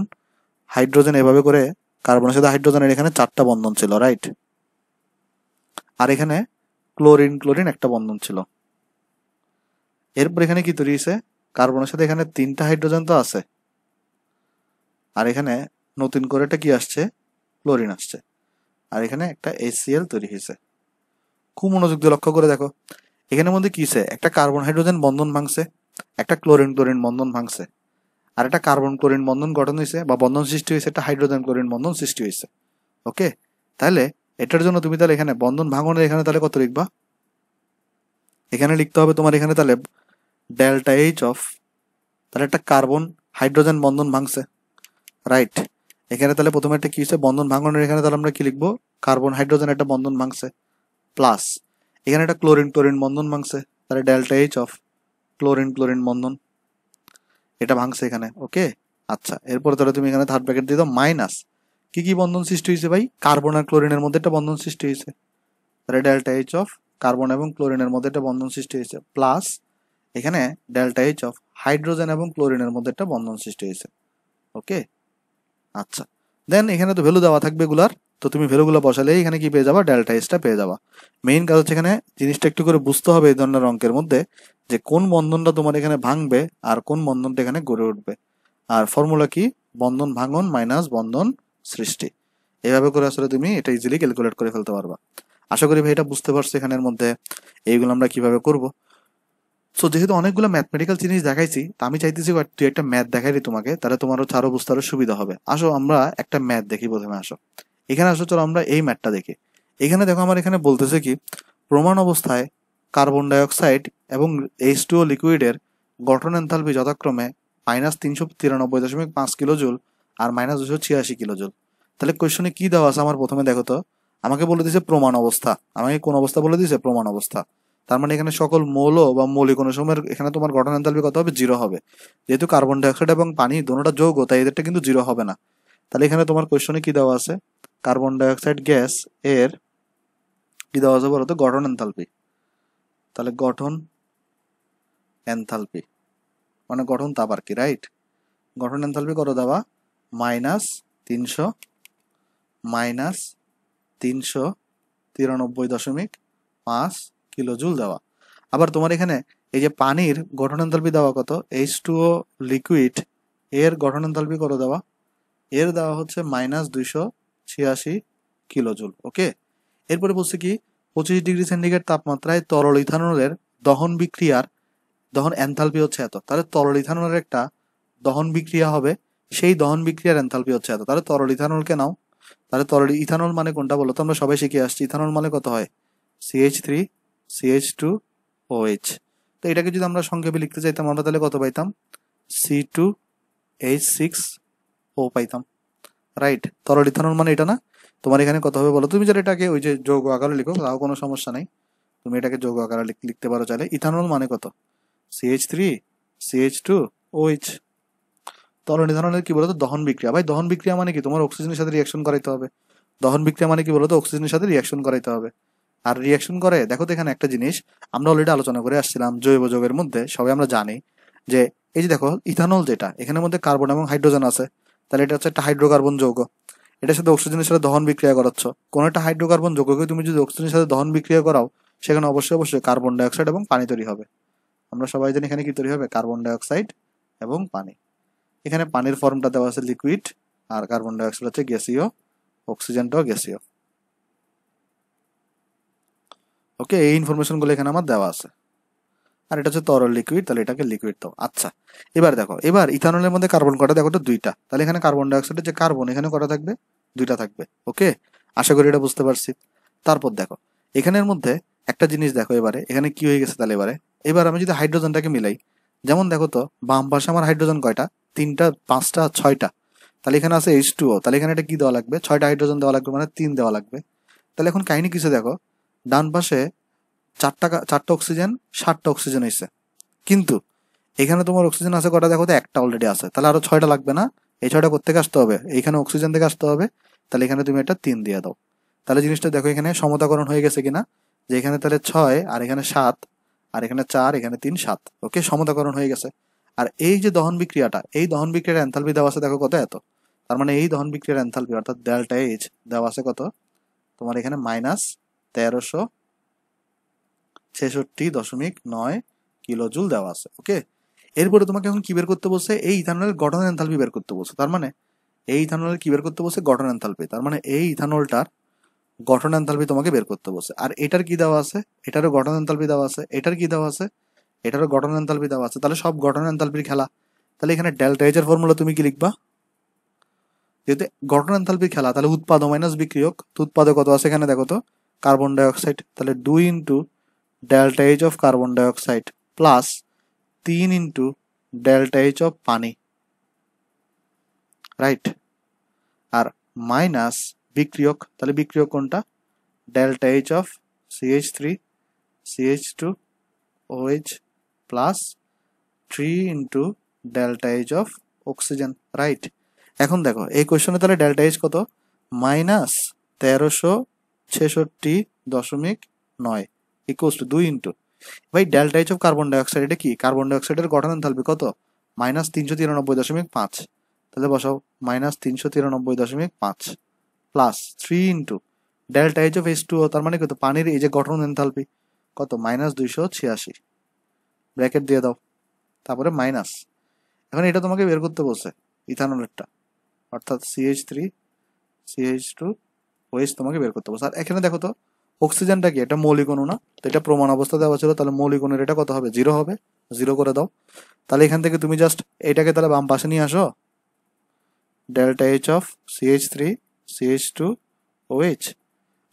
হাইড্রোজেন এভাবে করে কার্বনের সাথে হাইড্রোজেনের এখানে চারটা বন্ধন ছিল রাইট আর এখানে ক্লোরিন ক্লোরিন একটা বন্ধন ছিল এরপর এখানে কি তৈরি হয়েছে কার্বনের সাথে এখানে তিনটা হাইড্রোজেন তো আছে আর এখানে নতুন করে এটা কি আসছে ক্লোরিন আসছে আর এখানে একটা এসিএল তৈরি হয়েছে খুব মনোযোগ দিয়ে লক্ষ্য করে দেখো এখানে মধ্যে কিছে একটা কার্বন হাইড্রোজেন বন্ধন ভাঙছে একটা ক্লোরিন ক্লোরিন বন্ধন ভাঙছে আর একটা কার্বন ক্লোরিন বন্ধন গঠন হয়েছে বা বন্ধন সৃষ্টি হয়েছে একটা হাইড্রোজেন ক্লোরিন বন্ধন সৃষ্টি হয়েছে ওকে তাহলে এটার জন্য তুমি তাহলে এখানে বন্ধন ভাঙনের এখানে তাহলে কত লিখবা এখানে লিখতে হবে তোমার এখানে তাহলে ডেল্টা এইচ অফ তাহলে একটা কার্বন হাইড্রোজেন বন্ধন ভাঙছে রাইট এখানে তাহলে প্রথমে একটা কি হচ্ছে বন্ধন ভাঙনের এখানে তাহলে আমরা কি লিখবো কার্বন হাইড্রোজেন একটা বন্ধন ভাঙছে প্লাস এখানে একটা ক্লোরিন ক্লোরিন বন্ধন ভাঙছে তাহলে delta H of chlorine chlorine বন্ধন এটা ভাঙছে এখানে ওকে আচ্ছা এরপরে তাহলে তুমি এখানে থার্ড প্যাকেট দিয়ে দাও মাইনাস কি কি বন্ধন সৃষ্টি হয়েছে ভাই কার্বন আর ক্লোরিনের মধ্যে একটা বন্ধন সৃষ্টি হয়েছে তাহলে ডেল্টা এইচ অফ কার্বন এবং ক্লোরিনের মধ্যে একটা বন্ধন সৃষ্টি হয়েছে প্লাস এখানে ডেল্টা এইচ অফ হাইড্রোজেন এবং ক্লোরিনের মধ্যে একটা বন্ধন সৃষ্টি হয়েছে ওকে আচ্ছা দেন এখানে তো ভ্যালু দেওয়া থাকবে গুলার তো তুমি ভ্যালুগুলো বসালে এখানে কি পেয়ে যাবা ডেল্টা এইচটা পেয়ে যাবা মেইন কাজ হচ্ছে এখানে জিনিসটা একটু করে বুঝতে হবে এই ধরনের অঙ্কের মধ্যে যে কোন বন্ধনটা তোমার এখানে ভাঙবে আর কোন বন্ধনটা এখানে গড়ে উঠবে আর ফর্মুলা কি বন্ধন ভাঙন মাইনাস বন্ধন সৃষ্টি এভাবে করে আসলে তুমি এটা ইজিলি ক্যালকুলেট করে ফেলতে পারবা আশা করি ভাই এটা বুঝতে পারছো এখানের মধ্যে এইগুলো আমরা কিভাবে করব সো যেহেতু অনেকগুলো ম্যাথমেটিক্যাল জিনিস দেখাইছি তা আমি চাইতেছি তুই একটা ম্যাথ দেখাই তোমাকে তাহলে তোমার হচ্ছে আরো বুঝতে আরো সুবিধা হবে আসো আমরা একটা ম্যাথ দেখি প্রথমে আসো এখানে আসো চলো আমরা এই ম্যাথটা দেখি এখানে দেখো আমার এখানে বলতেছে কি প্রমাণ অবস্থায় কার্বন ডাইঅক্সাইড এবং এইচ টু লিকুইডের গঠন এনথালপি যথাক্রমে মাইনাস তিনশো তিরানব্বই দশমিক পাঁচ কিলো জুল আর মাইনাস দুশো ছিয়াশি কিলো জুল তাহলে কোয়েশনে কি দেওয়া আছে আমার প্রথমে দেখো তো আমাকে বলে দিছে প্রমাণ অবস্থা আমাকে কোন অবস্থা বলে দিছে প্রমাণ অবস্থা তার মানে এখানে সকল মৌল বা মৌলিক অনুসমের এখানে তোমার গঠন এনথালপি কত হবে জিরো হবে যেহেতু কার্বন ডাইঅক্সাইড এবং পানি দোনোটা যৌগ তাই এদেরটা কিন্তু জিরো হবে না তাহলে এখানে তোমার কোয়েশনে কি দেওয়া আছে কার্বন ডাইঅক্সাইড গ্যাস এর কি দেওয়া আছে বলতো গঠন এনথালপি তাহলে গঠন এনথালপি মানে গঠন তাপ আর কি রাইট গঠন এনথালপি কত দেওয়া মাইনাস তিনশো মাইনাস তিনশো তিরানব্বই দশমিক পাঁচ কিলোজুল দেওয়া আবার তোমার এখানে এই যে পানির গঠন এনথালপি দেওয়া কত এইচ টু ও লিকুইড এর গঠন এনথালপি কত দেওয়া এর দেওয়া হচ্ছে মাইনাস দুইশো ছিয়াশি কিলোজুল ওকে এরপরে বলছে কি পঁচিশ ডিগ্রি সেন্টিগ্রেড তাপমাত্রায় তরল ইথানলের দহন বিক্রিয়ার দহন এনথালপি হচ্ছে এত তাহলে তরল ইথানলের একটা দহন বিক্রিয়া হবে সেই দহন বিক্রিয়ার এনথালপি হচ্ছে এত তাহলে তরল ইথানলকে নাও তাহলে তরল ইথানল মানে কোনটা বলো তো আমরা সবাই শিখে আসছি ইথানল মানে কত হয় CH three CH two O H তো এটাকে যদি আমরা সংক্ষেপে লিখতে চাইতাম আমরা তাহলে কত পাইতাম C two H six O পাইতাম রাইট তরল ইথানল মানে এটা না তোমার এখানে কত হবে বলো তুমি যারা এটাকে ওই যে যোগ আকারে লিখো তাও কোনো সমস্যা নাই তুমি এটাকে যোগ আকারে লিখতে পারো চাইলে ইথানল মানে কত CH three CH two O H তরল ইথানলের কি বলতো দহন বিক্রিয়া ভাই দহন বিক্রিয়া মানে কি তোমার অক্সিজেনের সাথে রিয়াকশন করাইতে হবে দহন বিক্রিয়া মানে কি বলতো অক্সিজেনের সাথে রিয়াকশন করাইতে হবে আর রিয়াকশন করে দেখো তো এখানে একটা জিনিস আমরা অলরেডি আলোচনা করে আসছিলাম জৈব যৌগের মধ্যে সবাই আমরা জানি যে এই যে দেখো ইথানল যেটা এখানের মধ্যে কার্বন এবং হাইড্রোজেন আছে তাহলে এটা হচ্ছে একটা হাইড্রোকার্বন যৌগ এটার সাথে অক্সিজেনের সাথে দহন বিক্রিয়া করাচ্ছ কোনো একটা হাইড্রোকার্বন যৌগকে তুমি যদি অক্সিজেনের সাথে দহন বিক্রিয়া করাও সেখানে অবশ্যই অবশ্যই কার্বন ডাইঅক্সাইড এবং পানি তৈরি হবে আমরা সবাই জানি এখানে কি তৈরি হবে কার্বন ডাইঅক্সাইড এবং পানি এখানে পানির ফর্মটা দেওয়া আছে লিকুইড আর কার্বন ডাইঅক্সাইড হচ্ছে গ্যাসীয় অক্সিজেনটাও গ্যাসীয় ওকে এই ইনফরমেশনগুলো এখানে আমার দেওয়া আছে আর এটা হচ্ছে তরল লিকুইড তাহলে এটাকে লিকুইড তো আচ্ছা এবার দেখো এবার ইথানলের মধ্যে কার্বন কটা দেখো তো দুইটা তাহলে এখানে কার্বন ডাইঅক্সাইডের যে কার্বন এখানে কটা থাকবে দুইটা থাকবে ওকে আশা করি এটা বুঝতে পারছি তারপর দেখো এখানের মধ্যে একটা জিনিস দেখো এবারে এখানে কি হয়ে গেছে তাহলে এবারে এবার আমি যদি হাইড্রোজেনটাকে মিলাই যেমন দেখো তো বাম পাশে আমার হাইড্রোজেন কয়টা তিনটা পাঁচটা ছয়টা তাহলে এখানে আছে এইচ টু তাহলে এখানে এটা কি দেওয়া লাগবে ছয়টা হাইড্রোজেন দেওয়া লাগবে মানে তিন দেওয়া লাগবে তাহলে এখন কাহিনী কিছু দেখো ডান পাশে চারটা চারটা অক্সিজেন ষাটটা অক্সিজেন হয়েছে কিন্তু এখানে তোমার অক্সিজেন আছে কটা দেখো তো একটা অলরেডি আছে তাহলে আরো ছয়টা লাগবে না এই ছয়টা করতে আসতে হবে এইখানে অক্সিজেন থেকে আসতে হবে তাহলে এখানে তুমি এটা তিন দিয়ে দাও তাহলে জিনিসটা দেখো এখানে সমতাকরণ হয়ে গেছে কিনা যে এখানে তাহলে ছয় আর এখানে সাত আর এখানে চার এখানে তিন সাত ওকে সমতাকরণ হয়ে গেছে আর এই যে দহন বিক্রিয়াটা এই দহন বিক্রিয়ার অ্যান্থালপি দেওয়া আছে দেখো কত এত তার মানে এই দহন বিক্রিয়ার অ্যান্থালপি অর্থাৎ ডেল্টা এইচ দেওয়া আছে কত তোমার এখানে মাইনাস তেরোশো ছেষট্টি দশমিক নয় কিলোজুল দেওয়া আছে ওকে এরপরে তোমাকে এখন কি বের করতে বসে এই ইথানলের গঠন এনথালপি বের করতে বসে তার মানে এই ইথানল কি বের করতে বসে গঠন এনথালপি তার মানে এই ইথানলটার গঠন এনথালপি তোমাকে বের করতে বসে আর এটার কি দেওয়া আছে এটারও গঠন এনথালপি দেওয়া আছে এটার কি দেওয়া আছে এটারও গঠন এনথালপি দেওয়া আছে তাহলে সব গঠন এনথালপির খেলা তাহলে এখানে ডেল্টা এইচের ফর্মুলা তুমি কি লিখবা যেহেতু গঠন এনথালপির খেলা তাহলে উৎপাদ মাইনাস বিক্রিয়ক তো উৎপাদক কত আছে এখানে দেখো তো কার্বন ডাইঅক্সাইড তাহলে দুই into delta H of carbon dioxide plus তিন ইন্টু ডেল্টা এইচ অফ পানি রাইট আর মাইনাস বিক্রিয়ক তাহলে বিক্রিয়ক কোনটা delta H of CH three CH two OH plus three into delta H of oxygen right এখন দেখো এই কোয়েশনে তাহলে ডেল্টা এইচ কত মাইনাস তেরোশো ছেষট্টি দশমিক নয় ইকুয়াল টু দুই ইন্টু ভাই delta H of carbon dioxide এটা কি কার্বন ডাইঅক্সাইডের গঠন এনথালপি কত মাইনাস তিনশো তিরানব্বই দশমিক পাঁচ তাহলে বসাও মাইনাস তিনশো তিরানব্বই দশমিক পাঁচ plus three into delta H of S two তার মানে কত পানির এই যে গঠন এনথালপি কত মাইনাস দুইশো ছিয়াশি ব্র্যাকেট দিয়ে দাও তারপরে মাইনাস এখন এটা তোমাকে বের করতে বলছে ইথানলেরটা অর্থাৎ সিএইচ থ্রি সিএইচ টু ওয়েস্ট তোমাকে বের করতে হবে আর এখানে দেখো তো অক্সিজেনটা কি এটা মৌলিক না তো এটা প্রমাণ অবস্থা দেওয়া ছিল তাহলে মৌলিক অণুর এটা কত হবে জিরো হবে জিরো করে দাও তাহলে এখান থেকে তুমি জাস্ট এটাকে তাহলে বাম পাশে নিয়ে আসো delta H of CH three CH two OH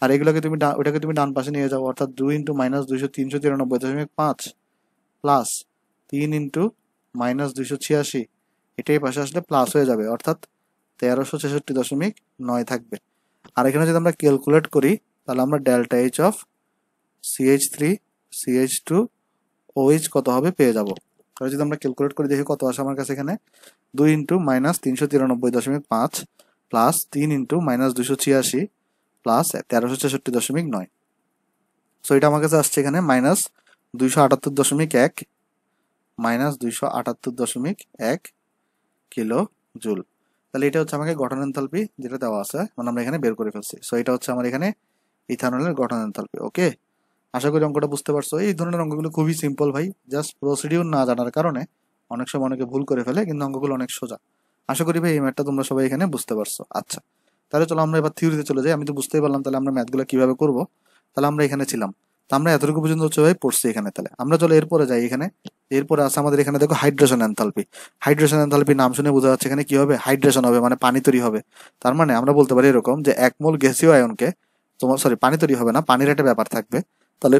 আর এগুলোকে তুমি ওটাকে তুমি ডান পাশে নিয়ে যাও অর্থাৎ দুই ইন্টু মাইনাস দুইশো তিনশো তিরানব্বই দশমিক পাঁচ প্লাস তিন ইন্টু মাইনাস দুইশো ছিয়াশি এটাই পাশে আসলে প্লাস হয়ে যাবে অর্থাৎ তেরোশো ছেষট্টি দশমিক নয় থাকবে আর এখানে যদি আমরা ক্যালকুলেট করি তাহলে আমরা delta H of CH three CH two OH কত হবে পেয়ে যাব তাহলে যদি আমরা ক্যালকুলেট করে দেখি কত আসে আমার কাছে এখানে দুই ইন্টু মাইনাস তিনশো তিরানব্বই দশমিক পাঁচ প্লাস তিন ইন্টু মাইনাস দুশো ছিয়াশি প্লাস তেরোশো ছেষট্টি দশমিক নয় সো এটা আমার কাছে আসছে এখানে মাইনাস দুইশো আটাত্তর দশমিক এক মাইনাস দুইশো আটাত্তর দশমিক এক কিলো জুল তাহলে এটা হচ্ছে আমাকে গঠন এনথালপি যেটা দেওয়া আছে মানে আমরা এখানে বের করে ফেলছি সো এটা হচ্ছে আমার এখানে ইথানলের গঠন এনথালপি ওকে আশা করি অঙ্কটা বুঝতে পারছো এই ধরনের অঙ্কগুলো খুবই সিম্পল ভাই জাস্ট প্রসিডিউর না জানার কারণে অনেক সময় অনেকে ভুল করে ফেলে কিন্তু অঙ্কগুলো অনেক সোজা আশা করি ভাই এই ম্যাথটা তোমরা সবাই এখানে বুঝতে পারছো আচ্ছা তাহলে চলো আমরা এবার থিওরিতে চলে যাই আমি তো বুঝতেই পারলাম তাহলে আমরা ম্যাথগুলো কিভাবে করব তাহলে আমরা এখানে ছিলাম আমরা এতটুকু পর্যন্ত হচ্ছে ভাই পড়ছি এখানে তাহলে আমরা চলো এরপরে যাই এখানে এরপরে আছে আমাদের এখানে দেখো হাইড্রেশন এনথালপি হাইড্রেশন এনথালপি নাম শুনে বোঝা যাচ্ছে এখানে কি হবে হাইড্রেশন হবে মানে পানি তৈরি হবে তার মানে আমরা বলতে পারি এরকম যে এক মোল গ্যাসীয় আয়নকে তোমার সরি পানি তৈরি হবে না পানির একটা ব্যাপার থাকবে তাহলে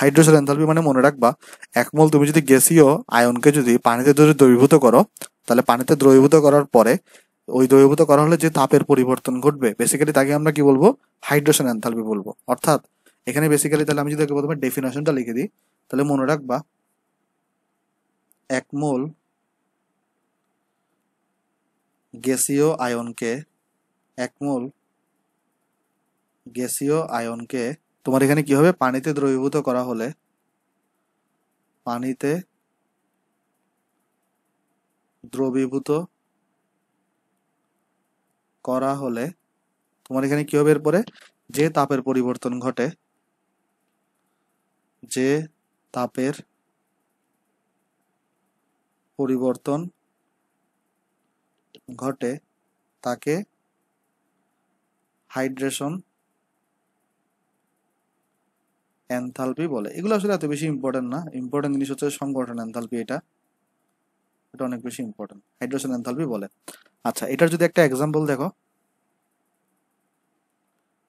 হাইড্রোজেন এনথালপি মানে মনে রাখবা একমল তুমি যদি গ্যাসীয় আয়নকে যদি পানিতে যদি দ্রবীভূত করো তাহলে পানিতে দ্রবীভূত করার পরে ওই দ্রবীভূত করা হলে যে তাপের পরিবর্তন ঘটবে বেসিক্যালি তাকে আমরা কি বলবো হাইড্রোজেন এনথালপি বলবো অর্থাৎ এখানে বেসিক্যালি তাহলে আমি যদি প্রথমে ডেফিনেশনটা লিখে দিই তাহলে মনে রাখবা এক মোল গ্যাসীয় আয়নকে এক মোল গ্যাসীয় আয়নকে তোমার এখানে কি হবে পানিতে দ্রবীভূত করা হলে পানিতে দ্রবীভূত করা হলে তোমার এখানে কি হবে এরপরে যে তাপের পরিবর্তন ঘটে যে তাপের পরিবর্তন ঘটে তাকে হাইড্রেশন এনথালপি বলে এগুলো আসলে এত বেশি ইম্পর্টেন্ট না ইম্পর্টেন্ট জিনিস হচ্ছে সংগঠন এনথালপি এটা এটা অনেক বেশি ইম্পর্টেন্ট হাইড্রেশন এনথালপি বলে আচ্ছা এটার যদি একটা এক্সাম্পল দেখো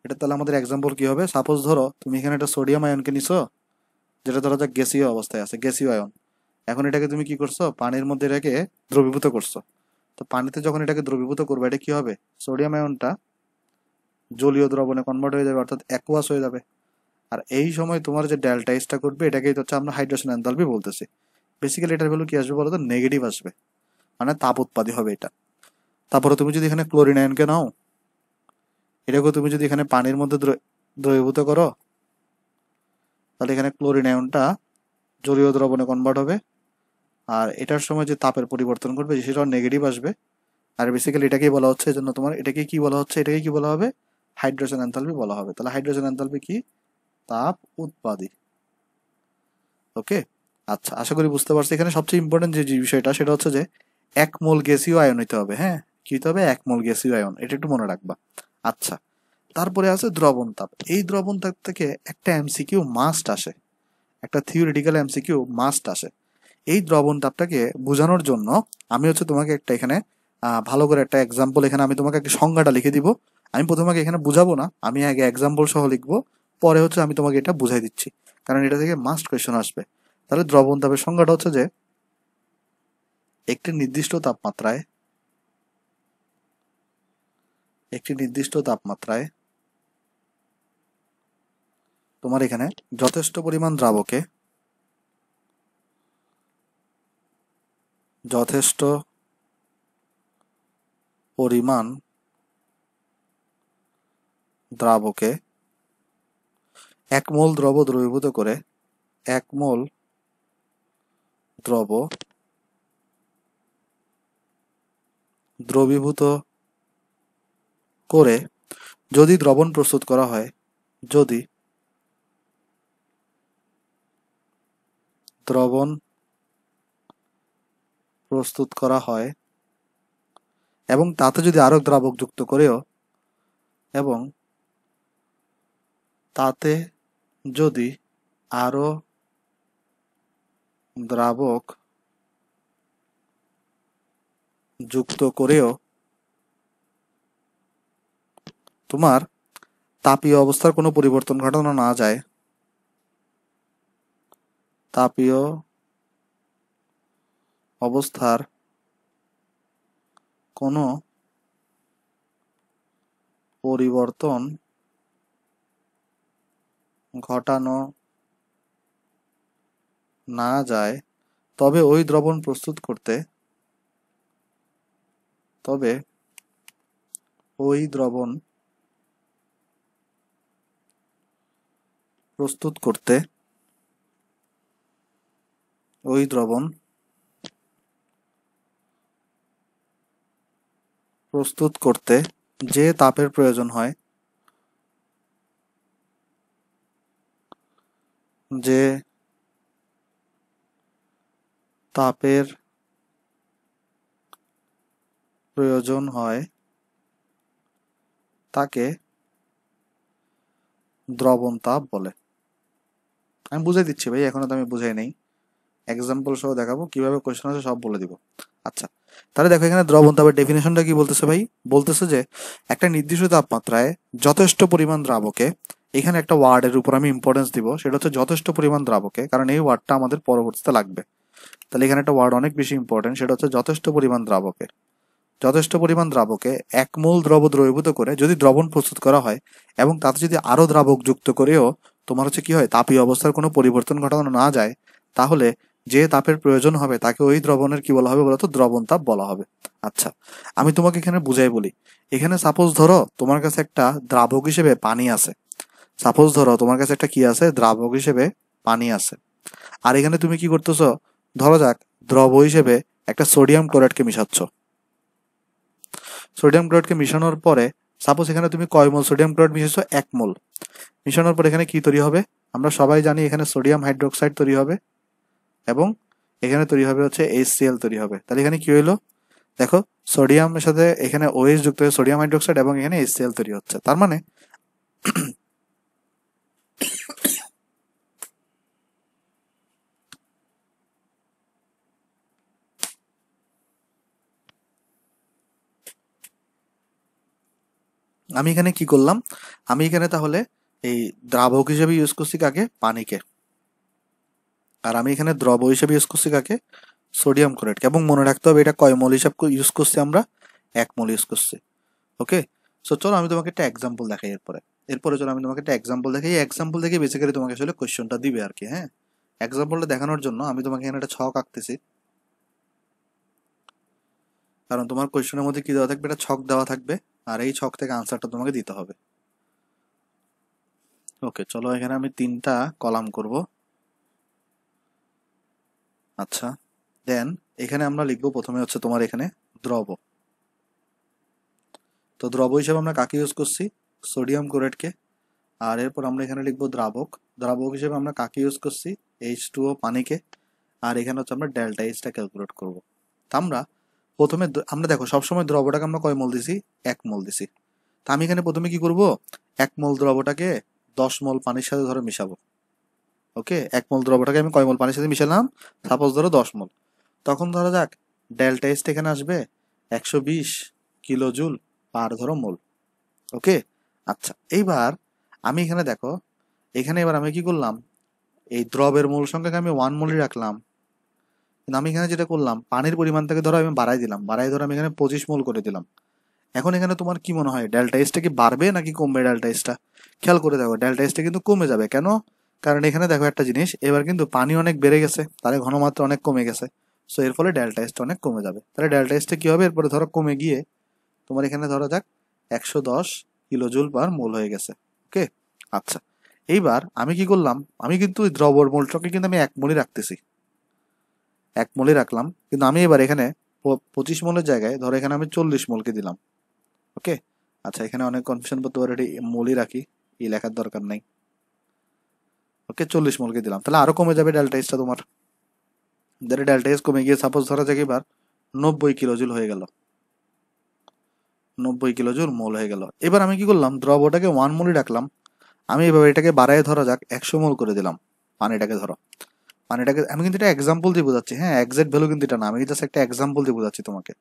এটা তাহলে আমাদের এক্সাম্পল কি হবে সাপোজ ধরো তুমি এখানে একটা সোডিয়াম আয়নকে নিছো যেটা ধরা যাক গ্যাসীয় অবস্থায় আছে গ্যাসীয় আয়ন এখন এটাকে তুমি কি করছো পানির মধ্যে রেখে দ্রবীভূত করছো তো পানিতে যখন এটাকে দ্রবীভূত করবে এটা কি হবে সোডিয়াম আয়নটা জলীয় দ্রবণে কনভার্ট হয়ে যাবে অর্থাৎ অ্যাকোয়াস হয়ে যাবে আর এই সময় তোমার যে ডেল্টাইসটা করবে এটাকেই হচ্ছে আমরা হাইড্রোজেন এনথালপি বলতেছি বেসিক্যালি এটার ভ্যালু কি আসবে বলতো নেগেটিভ আসবে মানে তাপ উৎপাদী হবে এটা তারপরে তুমি যদি এখানে ক্লোরিন আয়নকে নাও এটাকে তুমি যদি এখানে পানির মধ্যে দ্রবীভূত করো তাহলে এখানে ক্লোরিন আয়নটা জলীয় দ্রবণে কনভার্ট হবে আর এটার সময় যে তাপের পরিবর্তন ঘটবে সেটাও নেগেটিভ আসবে আর বেসিক্যালি এটাকেই বলা হচ্ছে এই জন্য তোমার এটাকে কি বলা হচ্ছে এটাকে কি বলা হবে হাইড্রোজেন অ্যান্থালপি বলা হবে তাহলে হাইড্রোজেন অ্যান্থালপি কি তাপ উৎপাদী ওকে আচ্ছা আশা করি বুঝতে পারছি এখানে সবচেয়ে ইম্পর্টেন্ট যে বিষয়টা সেটা হচ্ছে যে এক মোল গ্যাসীয় আয়ন হতে হবে হ্যাঁ কি হতে হবে এক মোল গ্যাসীয় আয়ন এটা একটু মনে রাখবা আচ্ছা তারপরে আছে দ্রবণ তাপ এই দ্রবণ তাপ থেকে একটা এমসিকিউ মাস্ট আসে একটা থিওরিটিক্যাল এমসিকিউ মাস্ট আসে এই দ্রবণ তাপটাকে বোঝানোর জন্য আমি হচ্ছে তোমাকে একটা এখানে ভালো করে একটা এক্সাম্পল এখানে আমি তোমাকে একটা সংজ্ঞাটা লিখে দিব আমি প্রথমে এখানে বুঝাবো না আমি আগে এক্সাম্পল সহ লিখবো পরে হচ্ছে আমি তোমাকে এটা বুঝাই দিচ্ছি কারণ এটা থেকে মাস্ট কোয়েশন আসবে তাহলে দ্রবণ তাপের সংজ্ঞাটা হচ্ছে যে একটি নির্দিষ্ট তাপমাত্রায় একটি নির্দিষ্ট তাপমাত্রায় তোমার এখানে যথেষ্ট পরিমাণ দ্রাবকে যথেষ্ট পরিমাণ দ্রাবকে এক মোল দ্রব দ্রবীভূত করে এক মোল দ্রব দ্রবীভূত করে যদি দ্রবণ প্রস্তুত করা হয় যদি দ্রবণ প্রস্তুত করা হয় এবং তাতে যদি আরও দ্রাবক যুক্ত করেও এবং তাতে যদি আরও দ্রাবক যুক্ত করেও তোমার তাপীয় অবস্থার কোনো পরিবর্তন ঘটানো না যায় তাপীয় অবস্থার কোনো পরিবর্তন ঘটানো না যায় তবে ওই দ্রবণ প্রস্তুত করতে তবে ওই দ্রবণ প্রস্তুত করতে ওই দ্রবণ প্রস্তুত করতে যে তাপের প্রয়োজন হয় যে তাপের প্রয়োজন হয় তাকে দ্রবণ তাপ বলে আমি বুঝাই দিচ্ছি ভাই এখনো তো আমি বুঝাই নেই এক্সাম্পল সহ দেখাবো কিভাবে কোয়েশ্চেন আছে সব বলে দিব আচ্ছা তাহলে দেখো এখানে দ্রবণ তাপের ডেফিনেশনটা কি বলতেছে ভাই বলতেছে যে একটা নির্দিষ্ট তাপমাত্রায় যথেষ্ট পরিমাণ দ্রাবকে এখানে একটা ওয়ার্ডের উপর আমি ইম্পর্টেন্স দিব সেটা হচ্ছে যথেষ্ট পরিমাণ দ্রাবকে কারণ এই ওয়ার্ডটা আমাদের পরবর্তীতে লাগবে তাহলে এখানে একটা ওয়ার্ড অনেক বেশি ইম্পর্টেন্ট সেটা হচ্ছে যথেষ্ট পরিমাণ দ্রাবকে যথেষ্ট পরিমাণ দ্রাবকে এক মূল দ্রব দ্রবীভূত করে যদি দ্রবণ প্রস্তুত করা হয় এবং তাতে যদি আরও দ্রাবক যুক্ত করেও তোমার হচ্ছে কি হয় তাপীয় অবস্থার কোনো পরিবর্তন ঘটানো না যায় তাহলে যে তাপের প্রয়োজন হবে তাকে ওই দ্রবণের কি বলা হবে বলতো দ্রবণ তাপ বলা হবে আচ্ছা আমি তোমাকে এখানে বুঝাই বলি এখানে সাপোজ ধরো তোমার কাছে একটা দ্রাবক হিসেবে পানি আছে সাপোজ ধরো তোমার কাছে একটা কি আছে দ্রাবক হিসেবে পানি আছে আর এখানে তুমি কি করতেছো ধরা যাক দ্রব হিসেবে একটা সোডিয়াম ক্লোরাইডকে মিশাচ্ছ সোডিয়াম ক্লোরাইডকে মিশানোর পরে সাপোজ এখানে তুমি কয় মোল সোডিয়াম ক্লোরাইড মিশাচ্ছ এক মোল মিশানোর পর এখানে কি তৈরি হবে আমরা সবাই জানি এখানে সোডিয়াম হাইড্রোক্সাইড তৈরি হবে এবং এখানে তৈরি হবে হচ্ছে এইচসিএল তৈরি হবে তাহলে এখানে কি হইলো দেখো সোডিয়ামের সাথে এখানে ওএস যুক্ত হয়ে সোডিয়াম হাইড্রোক্সাইড এবং এখানে এইচসিএল তৈরি হচ্ছে তার মানে আমি এখানে কি করলাম আমি এখানে তাহলে এই দ্রাবক হিসেবে ইউজ করছি কাকে পানিকে আর আমি এখানে দ্রব হিসেবে ইউজ করছি কাকে সোডিয়াম ক্লোরাইডকে এবং মনে রাখতে হবে এটা কয় মল হিসাব ইউজ করছি আমরা এক মল ইউজ করছি ওকে সো চলো আমি তোমাকে একটা এক্সাম্পল দেখাই এরপরে এরপরে চলো আমি তোমাকে একটা এক্সাম্পল দেখাই এক্সাম্পল দেখে বেসিক্যালি তোমাকে আসলে কোয়েশ্চনটা দিবে আর কি হ্যাঁ এক্সাম্পলটা দেখানোর জন্য আমি তোমাকে এখানে একটা ছক আঁকতেছি কারণ তোমার কোয়েশ্চনের মধ্যে কি দেওয়া থাকবে এটা ছক দেওয়া থাকবে আর এই ছক থেকে আনসারটা তোমাকে দিতে হবে ওকে চলো এখানে আমি তিনটা কলাম করব আচ্ছা দেন এখানে আমরা লিখবো প্রথমে হচ্ছে তোমার এখানে দ্রব তো দ্রব হিসেবে আমরা কাকে ইউজ করছি সোডিয়াম ক্লোরাইডকে আর এরপর আমরা এখানে লিখবো দ্রাবক দ্রাবক হিসেবে আমরা কাকে ইউজ করছি এইচ টু ও পানিকে আর এখানে হচ্ছে আমরা ডেল্টা এইচটা ক্যালকুলেট করব তা আমরা প্রথমে আমরা দেখো সবসময় দ্রবটাকে আমরা কয় মল দিছি এক মল দিছি তা আমি এখানে প্রথমে কি করব এক মল দ্রবটাকে দশ মল পানির সাথে ধরে মিশাবো ওকে এক মল দ্রব্যটাকে আমি কয় মল পানির সাথে মিশালাম সাপোজ ধরো দশ মল তখন ধরা যাক ডেল্টা এস এখানে আসবে একশো বিশ কিলো জুল পার ধরো মোল ওকে আচ্ছা এইবার আমি এখানে দেখো এখানে এবার আমি কি করলাম এই দ্রবের মূল সংখ্যাকে আমি ওয়ান মলই রাখলাম কিন্তু আমি এখানে যেটা করলাম পানির পরিমাণটাকে ধরো আমি বাড়াই দিলাম বাড়াই ধরো আমি এখানে পঁচিশ মল করে দিলাম এখন এখানে তোমার কি মনে হয় ডেল্টা এসটা কি বাড়বে নাকি কমবে ডেল্টা এসটা খেয়াল করে দেখো ডেল্টা এসটা কিন্তু কমে যাবে কেন কারণ এখানে দেখো একটা জিনিস এবার কিন্তু পানি অনেক বেড়ে গেছে তাহলে ঘনমাত্রা অনেক কমে গেছে সো এর ফলে ডেল্টা এসটা অনেক কমে যাবে তাহলে ডেল্টা এসটা কী হবে এরপরে ধরো কমে গিয়ে তোমার এখানে ধরা যাক একশো দশ কিলোজুল পার মোল হয়ে গেছে ওকে আচ্ছা এইবার আমি কি করলাম আমি কিন্তু ওই দ্রবর মোলটাকে কিন্তু আমি এক মোলই রাখতেছি এক মোলই রাখলাম কিন্তু আমি এবার এখানে পঁচিশ মোলের জায়গায় ধরো এখানে আমি চল্লিশ মোলকে দিলাম ওকে আচ্ছা এখানে অনেক কনফিউশন করতে পারে মোলই রাখি এই লেখার দরকার নেই ওকে চল্লিশ মোলকে দিলাম তাহলে আরও কমে যাবে ডেল্টা এসটা তোমার ধরে ডেল্টা এস কমে গিয়ে সাপোজ ধরা যাক এবার নব্বই কিলোজুল হয়ে গেল নব্বই কিলোজুল মোল হয়ে গেল এবার আমি কি করলাম দ্রবটাকে ওয়ান মোলই ডাকলাম আমি এভাবে এটাকে বাড়ায় ধরা যাক একশো মোল করে দিলাম পানিটাকে ধরো পানিটাকে আমি কিন্তু এটা এক্সাম্পল দিয়ে বোঝাচ্ছি হ্যাঁ একজ্যাক্ট ভ্যালু কিন্তু এটা না আমি জাস্ট একটা এক্সাম্পল দিয়ে বোঝাচ্ছি তোমাকে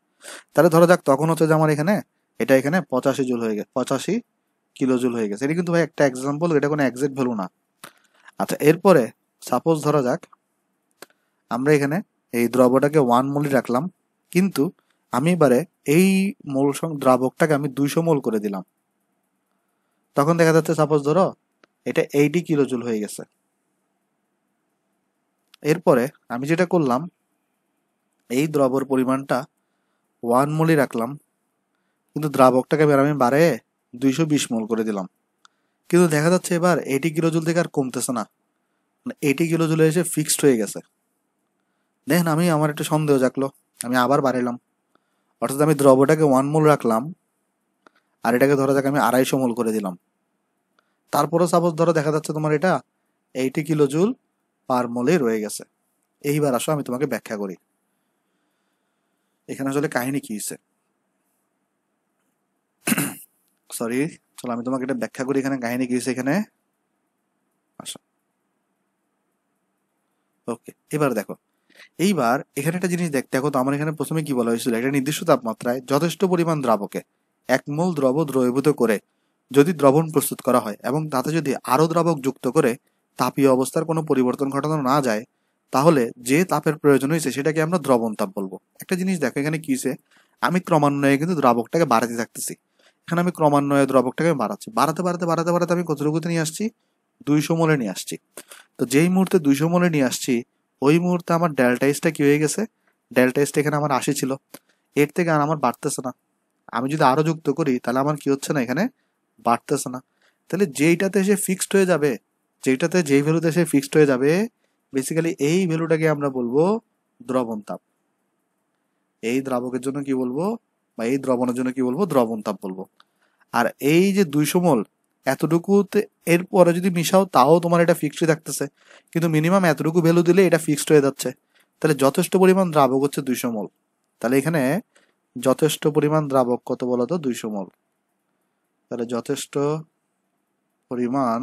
তাহলে ধরা যাক তখন হচ্ছে যে আমার এখানে এটা এখানে পঁচাশি জুল হয়ে গেছে পঁচাশি কিলো জুল হয়ে গেছে এটা কিন্তু ভাই একটা এক্সাম্পল এটা কোনো একজ্যাক্ট ভ্যালু না আচ্ছা এরপরে সাপোজ ধরা যাক আমরা এখানে এই দ্রবটাকে ওয়ান মোলই রাখলাম কিন্তু আমি এবারে এই মোল দ্রাবকটাকে আমি দুইশো মোল করে দিলাম তখন দেখা যাচ্ছে সাপোজ ধরো এটা এইটি কিলোজুল হয়ে গেছে এরপরে আমি যেটা করলাম এই দ্রবর পরিমাণটা ওয়ান মোলই রাখলাম কিন্তু দ্রাবকটাকে এবার আমি বাড়ে দুইশো বিশ মোল করে দিলাম কিন্তু দেখা যাচ্ছে এবার এইটি কিলোজুল থেকে আর কমতেছে না মানে এইটি কিলোজুলে এসে ফিক্সড হয়ে গেছে দেখেন আমি আমার একটু সন্দেহ জাগলো আমি আবার বাড়াইলাম অর্থাৎ আমি দ্রবটাকে ওয়ান মোল রাখলাম আর এটাকে ধরা যাক আমি আড়াইশো মোল করে দিলাম তারপরে সাপোজ ধরো দেখা যাচ্ছে তোমার এটা এইটি কিলো জুল পার মোলে রয়ে গেছে এইবার আসো আমি তোমাকে ব্যাখ্যা করি এখানে আসলে কাহিনী কি সরি চলো আমি তোমাকে এটা ব্যাখ্যা করি এখানে কাহিনী কি এখানে আসো ওকে এবার দেখো এইবার এখানে একটা জিনিস দেখতে দেখো তো আমার এখানে প্রথমে কি বলা হয়েছিল একটা নির্দিষ্ট তাপমাত্রায় যথেষ্ট পরিমাণ দ্রাবকে একমূল দ্রব দ্রবীভূত করে যদি দ্রবণ প্রস্তুত করা হয় এবং তাতে যদি আরও দ্রাবক যুক্ত করে তাপীয় অবস্থার কোনো পরিবর্তন ঘটানো না যায় তাহলে যে তাপের প্রয়োজন হয়েছে সেটাকে আমরা দ্রবণ তাপ বলবো একটা জিনিস দেখো এখানে কিসে আমি ক্রমান্বয়ে কিন্তু দ্রাবকটাকে বাড়াতে থাকতেছি এখানে আমি ক্রমান্বয়ে দ্রবকটাকে বাড়াচ্ছি বাড়াতে বাড়াতে বাড়াতে বাড়াতে আমি কতটুকুতে নিয়ে আসছি দুইশো মোলে নিয়ে আসছি তো যেই মুহূর্তে দুইশো মোলে নিয়ে আসছি ওই মুহূর্তে আমার ডেল্টাইসটা কি হয়ে গেছে ডেল্টাইসটা এখানে আমার আসি ছিল এর থেকে আর আমার বাড়তেছে না আমি যদি আরও যুক্ত করি তাহলে আমার কি হচ্ছে না এখানে বাড়তেছে না তাহলে যেইটাতে সে ফিক্সড হয়ে যাবে যেইটাতে যেই ভ্যালুতে সে ফিক্সড হয়ে যাবে বেসিক্যালি এই ভ্যালুটাকে আমরা বলবো দ্রবণ তাপ এই দ্রাবকের জন্য কি বলবো বা এই দ্রবণের জন্য কি বলবো দ্রবণ তাপ বলবো আর এই যে দুইশো মোল এতটুকুতে এরপরে যদি মিশাও তাও তোমার এটা ফিক্সড থাকতেছে কিন্তু মিনিমাম এতটুকু ভ্যালু দিলে এটা ফিক্সড হয়ে যাচ্ছে তাহলে যথেষ্ট পরিমাণ দ্রাবক হচ্ছে দুইশো মোল তাহলে এখানে যথেষ্ট পরিমাণ দ্রাবক কত বলতো দুইশো মোল তাহলে যথেষ্ট পরিমাণ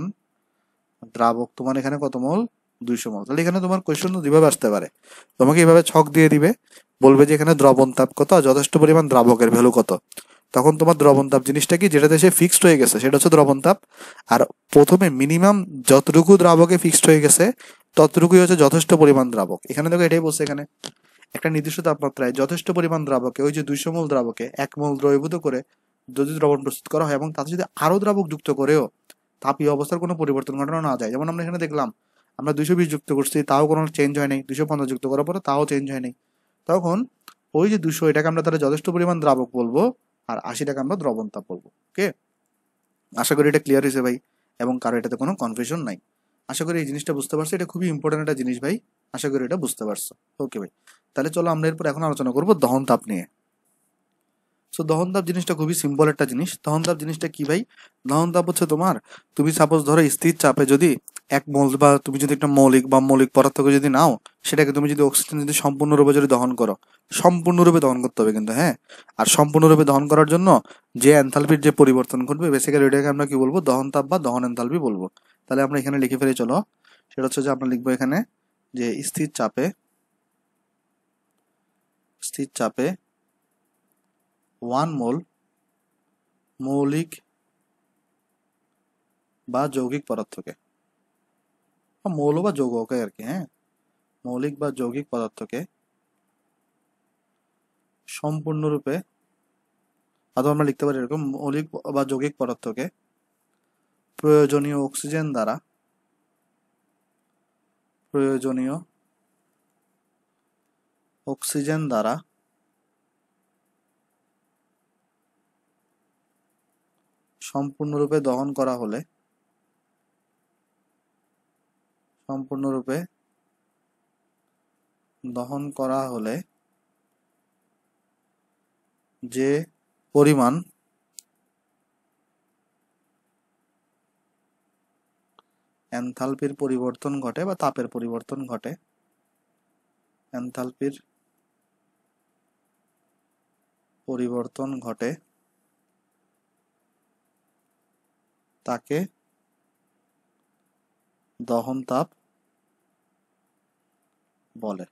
দ্রাবক তোমার এখানে কত মোল দুইশো মোল তাহলে এখানে তোমার কোয়েশন যেভাবে আসতে পারে তোমাকে এভাবে ছক দিয়ে দিবে বলবে যে এখানে দ্রবণ তাপ কত আর যথেষ্ট পরিমাণ দ্রাবকের ভ্যালু কত তখন তোমার দ্রবণ তাপ জিনিসটা কি যেটাতে সে ফিক্সড হয়ে গেছে সেটা হচ্ছে দ্রবণ তাপ আর প্রথমে মিনিমাম যতটুকু দ্রাবকে ফিক্সড হয়ে গেছে ততটুকুই হচ্ছে যথেষ্ট পরিমাণ দ্রাবক এখানে দেখো এটাই বলছে এখানে একটা নির্দিষ্ট তাপমাত্রায় যথেষ্ট পরিমাণ দ্রাবকে ওই যে দুইশো মূল দ্রাবকে এক মূল দ্রবীভূত করে যদি দ্রবণ প্রস্তুত করা হয় এবং তাতে যদি আরো দ্রাবক যুক্ত করেও তাপীয় অবস্থার কোনো পরিবর্তন ঘটানো না যায় যেমন আমরা এখানে দেখলাম আমরা দুইশো বিশ যুক্ত করছি তাও কোনো চেঞ্জ হয় নাই দুইশো পঞ্চাশ যুক্ত করার পরে তাও চেঞ্জ হয় নাই তখন ওই যে দুশো এটাকে আমরা তাহলে যথেষ্ট পরিমাণ দ্রাবক বলবো আর আশি টাকা আমরা দ্রবণ তাপ বলবো ওকে আশা করি এটা ক্লিয়ার হয়েছে ভাই এবং কারো এটাতে কোনো কনফিউশন নাই আশা করি এই জিনিসটা বুঝতে পারছো এটা খুবই ইম্পর্টেন্ট একটা জিনিস ভাই আশা করি এটা বুঝতে পারছো ওকে ভাই তাহলে চলো আমরা এরপর এখন আলোচনা করবো দহন তাপ নিয়ে সো দহন তাপ জিনিসটা খুবই সিম্পল একটা জিনিস দহন তাপ জিনিসটা কি ভাই দহন তাপ হচ্ছে তোমার তুমি সাপোজ ধরো স্থির চাপে যদি এক মোল বা তুমি যদি একটা মৌলিক বা মৌলিক পদার্থকে যদি নাও সেটাকে তুমি যদি অক্সিজেন যদি সম্পূর্ণরূপে যদি দহন করো সম্পূর্ণরূপে দহন করতে হবে কিন্তু হ্যাঁ আর সম্পূর্ণরূপে দহন করার জন্য যে এনথালপির যে পরিবর্তন ঘটবে বেসিক্যালি ওইটাকে আমরা কি বলবো দহন তাপ বা দহন এনথালপি বলবো তাহলে আমরা এখানে লিখে ফেলে চলো সেটা হচ্ছে যে আমরা লিখবো এখানে যে স্থির চাপে স্থির চাপে ওয়ান মোল মৌলিক বা যৌগিক পদার্থকে আমরা মৌল বা যৌগকে আর কি হ্যাঁ মৌলিক বা যৌগিক পদার্থকে সম্পূর্ণরূপে অথবা আমরা লিখতে পারি এরকম মৌলিক বা যৌগিক পদার্থকে প্রয়োজনীয় অক্সিজেন দ্বারা প্রয়োজনীয় অক্সিজেন দ্বারা সম্পূর্ণরূপে দহন করা হলে সম্পূর্ণরূপে দহন করা হলে যে পরিমাণ এনথালপির পরিবর্তন ঘটে বা তাপের পরিবর্তন ঘটে এনথালপির পরিবর্তন ঘটে তাকে দহন তাপ বলে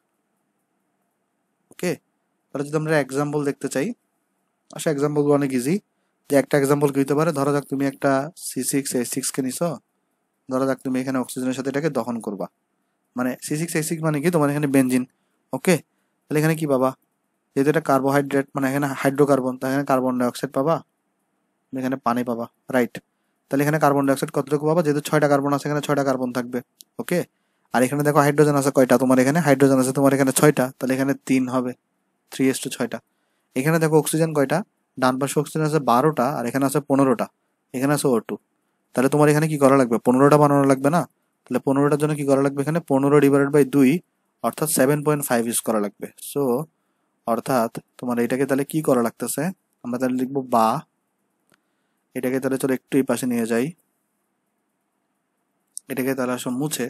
ওকে তাহলে যদি আমরা এক্সাম্পল দেখতে চাই আসলে এক্সাম্পল অনেক ইজি যে একটা এক্সাম্পল কি হতে পারে ধরা যাক তুমি একটা সি সিক্স এইচ সিক্সকে নিছো ধরা যাক তুমি এখানে অক্সিজেনের সাথে এটাকে দহন করবা মানে সি সিক্স এইচ সিক্স মানে কি তোমার এখানে বেঞ্জিন ওকে তাহলে এখানে কি পাবা যেহেতু এটা কার্বোহাইড্রেট মানে এখানে হাইড্রোকার্বন তাহলে এখানে কার্বন ডাইঅক্সাইড পাবা তুমি এখানে পানি পাবা রাইট তাহলে এখানে কার্বন ডাইঅক্সাইড কতটুকু পাবা যেহেতু ছয়টা কার্বন আছে এখানে ছয়টা কার্বন থাকবে ওকে আর এখানে দেখো হাইড্রোজেন আছে কয়টা তোমার এখানে হাইড্রোজেন আছে তোমার এখানে ছয়টা তাহলে এখানে তিন হবে থ্রি এস টু ছয়টা এখানে দেখো অক্সিজেন কয়টা ডান পাশে অক্সিজেন আছে বারোটা আর এখানে আছে পনেরোটা এখানে আছে ও টু তাহলে তোমার এখানে কি করা লাগবে পনেরোটা বানানো লাগবে না তাহলে পনেরোটার জন্য কি করা লাগবে এখানে পনেরো ডিভাইডেড বাই দুই অর্থাৎ সেভেন পয়েন্ট ফাইভ ইউজ করা লাগবে সো অর্থাৎ তোমার এটাকে তাহলে কি করা লাগতেছে আমরা তাহলে লিখবো বা এটাকে তাহলে চলো একটু এই পাশে নিয়ে যাই এটাকে তাহলে আসলে মুছে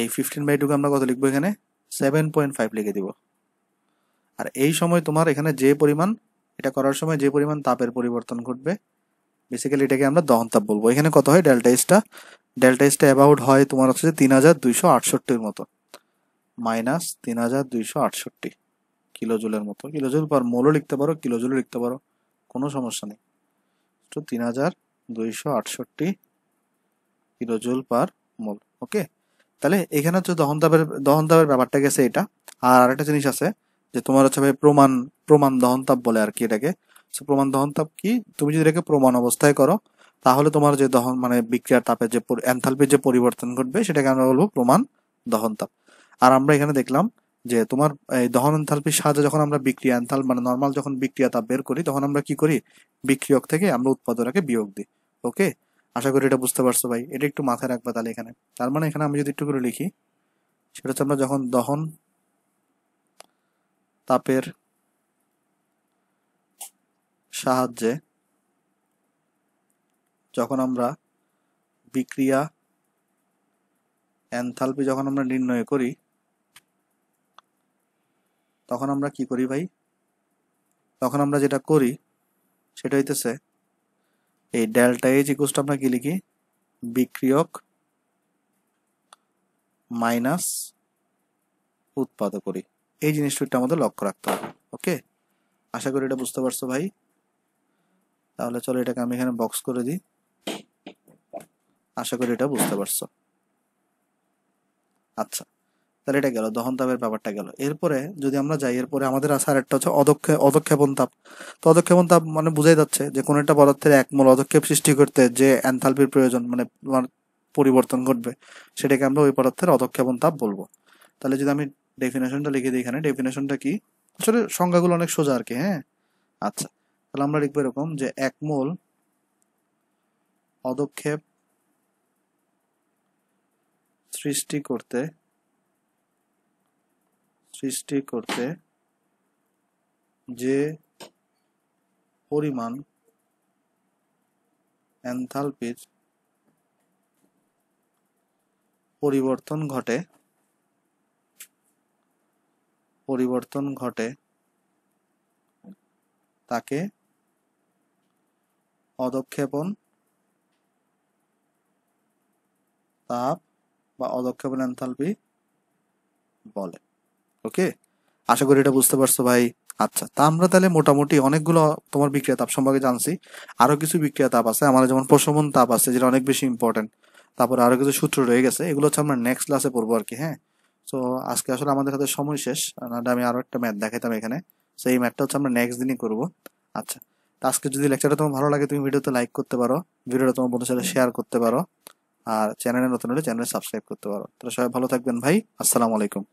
এই ফিফটিন বাই টুকে আমরা কত লিখবো এখানে সেভেন পয়েন্ট ফাইভ লিখে দিব আর এই সময় তোমার এখানে যে পরিমাণ এটা করার সময় যে পরিমাণ তাপের পরিবর্তন ঘটবে বেসিক্যালি এটাকে আমরা দহন তাপ বলবো এখানে কত হয় ডেল্টা এসটা ডেল্টা এসটা অ্যাবাউট হয় তোমার হচ্ছে তিন হাজার দুইশো আটষট্টির মতো মাইনাস তিন হাজার দুইশো আটষট্টি কিলোজুলের মতো কিলোজুল পার মোলও লিখতে পারো কিলোজুলও লিখতে পারো কোনো সমস্যা নেই তো তিন হাজার দুইশো আটষট্টি কিলোজুল পার মোল ওকে তাহলে এখানে হচ্ছে দহন দাবের দহন দাবের ব্যাপারটা গেছে এটা আর আরেকটা জিনিস আছে যে তোমার হচ্ছে ভাই প্রমাণ প্রমাণ দহন তাপ বলে আর কি এটাকে প্রমাণ দহন তাপ কি তুমি যদি এটাকে প্রমাণ অবস্থায় করো তাহলে তোমার যে দহন মানে বিক্রিয়ার তাপের যে অ্যান্থালপির যে পরিবর্তন ঘটবে সেটাকে আমরা বলবো প্রমাণ দহন তাপ আর আমরা এখানে দেখলাম যে তোমার এই দহন এনথালপির সাহায্যে যখন আমরা বিক্রিয়া এনথাল মানে নর্মাল যখন বিক্রিয়া তাপ বের করি তখন আমরা কি করি বিক্রিয়ক থেকে আমরা উৎপাদনাকে বিয়োগ দিই ওকে আশা করি এটা বুঝতে পারছো ভাই এটা একটু মাথায় রাখবা তাহলে এখানে তার মানে এখানে আমি যদি একটু করে লিখি সেটা হচ্ছে আমরা যখন দহন তাপের সাহায্যে যখন আমরা বিক্রিয়া এনথালপি যখন আমরা নির্ণয় করি তখন আমরা কি করি ভাই তখন আমরা যেটা করি সেটা হইতেছে এই ডেল্টা এইচ ইকুয়ালসটা আমরা কি লিখি বিক্রিয়ক মাইনাস উৎপাদক করি এই জিনিসটা আমাদের লক্ষ্য রাখতে হবে ওকে আশা করি এটা বুঝতে পারছো ভাই তাহলে চলো এটাকে আমি এখানে বক্স করে দিই আশা করি এটা বুঝতে পারছো আচ্ছা তাহলে এটা গেল দহন তাপের ব্যাপারটা গেল এরপরে যদি আমরা যাই এরপরে আমাদের আসার একটা হচ্ছে অদক্ষে অধক্ষেপণ তাপ তো অধক্ষেপণ তাপ মানে বোঝাই যাচ্ছে যে কোনো একটা পদার্থের একমূল অধক্ষেপ সৃষ্টি করতে যে অ্যান্থালপির প্রয়োজন মানে পরিবর্তন ঘটবে সেটাকে আমরা ওই পদার্থের অধক্ষেপণ তাপ বলবো তাহলে যদি আমি ডেফিনেশনটা লিখে দিই এখানে ডেফিনেশনটা কি আসলে সংজ্ঞাগুলো অনেক সোজা আর কি হ্যাঁ আচ্ছা তাহলে আমরা লিখবো এরকম যে একমূল অদক্ষেপ সৃষ্টি করতে সৃষ্টি করতে যে পরিমাণ এনথালপির পরিবর্তন ঘটে পরিবর্তন ঘটে তাকে অদক্ষেপণ তাপ বা অদক্ষেপণ এনথালপি বলে ওকে আশা করি এটা বুঝতে পারছো ভাই আচ্ছা তা আমরা তাহলে মোটামুটি অনেকগুলো তোমার বিক্রিয়া তাপ সম্পর্কে জানছি আরো কিছু বিক্রিয়া তাপ আছে আমাদের যেমন প্রশমন তাপ আছে যেটা অনেক বেশি ইম্পর্টেন্ট তারপরে আরো কিছু সূত্র রয়ে গেছে এগুলো হচ্ছে আমরা নেক্সট ক্লাসে পড়বো আর কি হ্যাঁ তো আজকে আসলে আমাদের হাতে সময় শেষ নাহলে আমি আরো একটা ম্যাথ দেখাইতাম এখানে সো এই ম্যাথটা হচ্ছে আমরা নেক্সট দিনই করবো আচ্ছা আজকে যদি লেকচারটা তোমার ভালো লাগে তুমি ভিডিওতে লাইক করতে পারো ভিডিওটা তোমার বন্ধুর সাথে শেয়ার করতে পারো আর চ্যানেলে নতুন হলে চ্যানেলে সাবস্ক্রাইব করতে পারো তাহলে সবাই ভালো থাকবেন ভাই আসসালামু আলাইকুম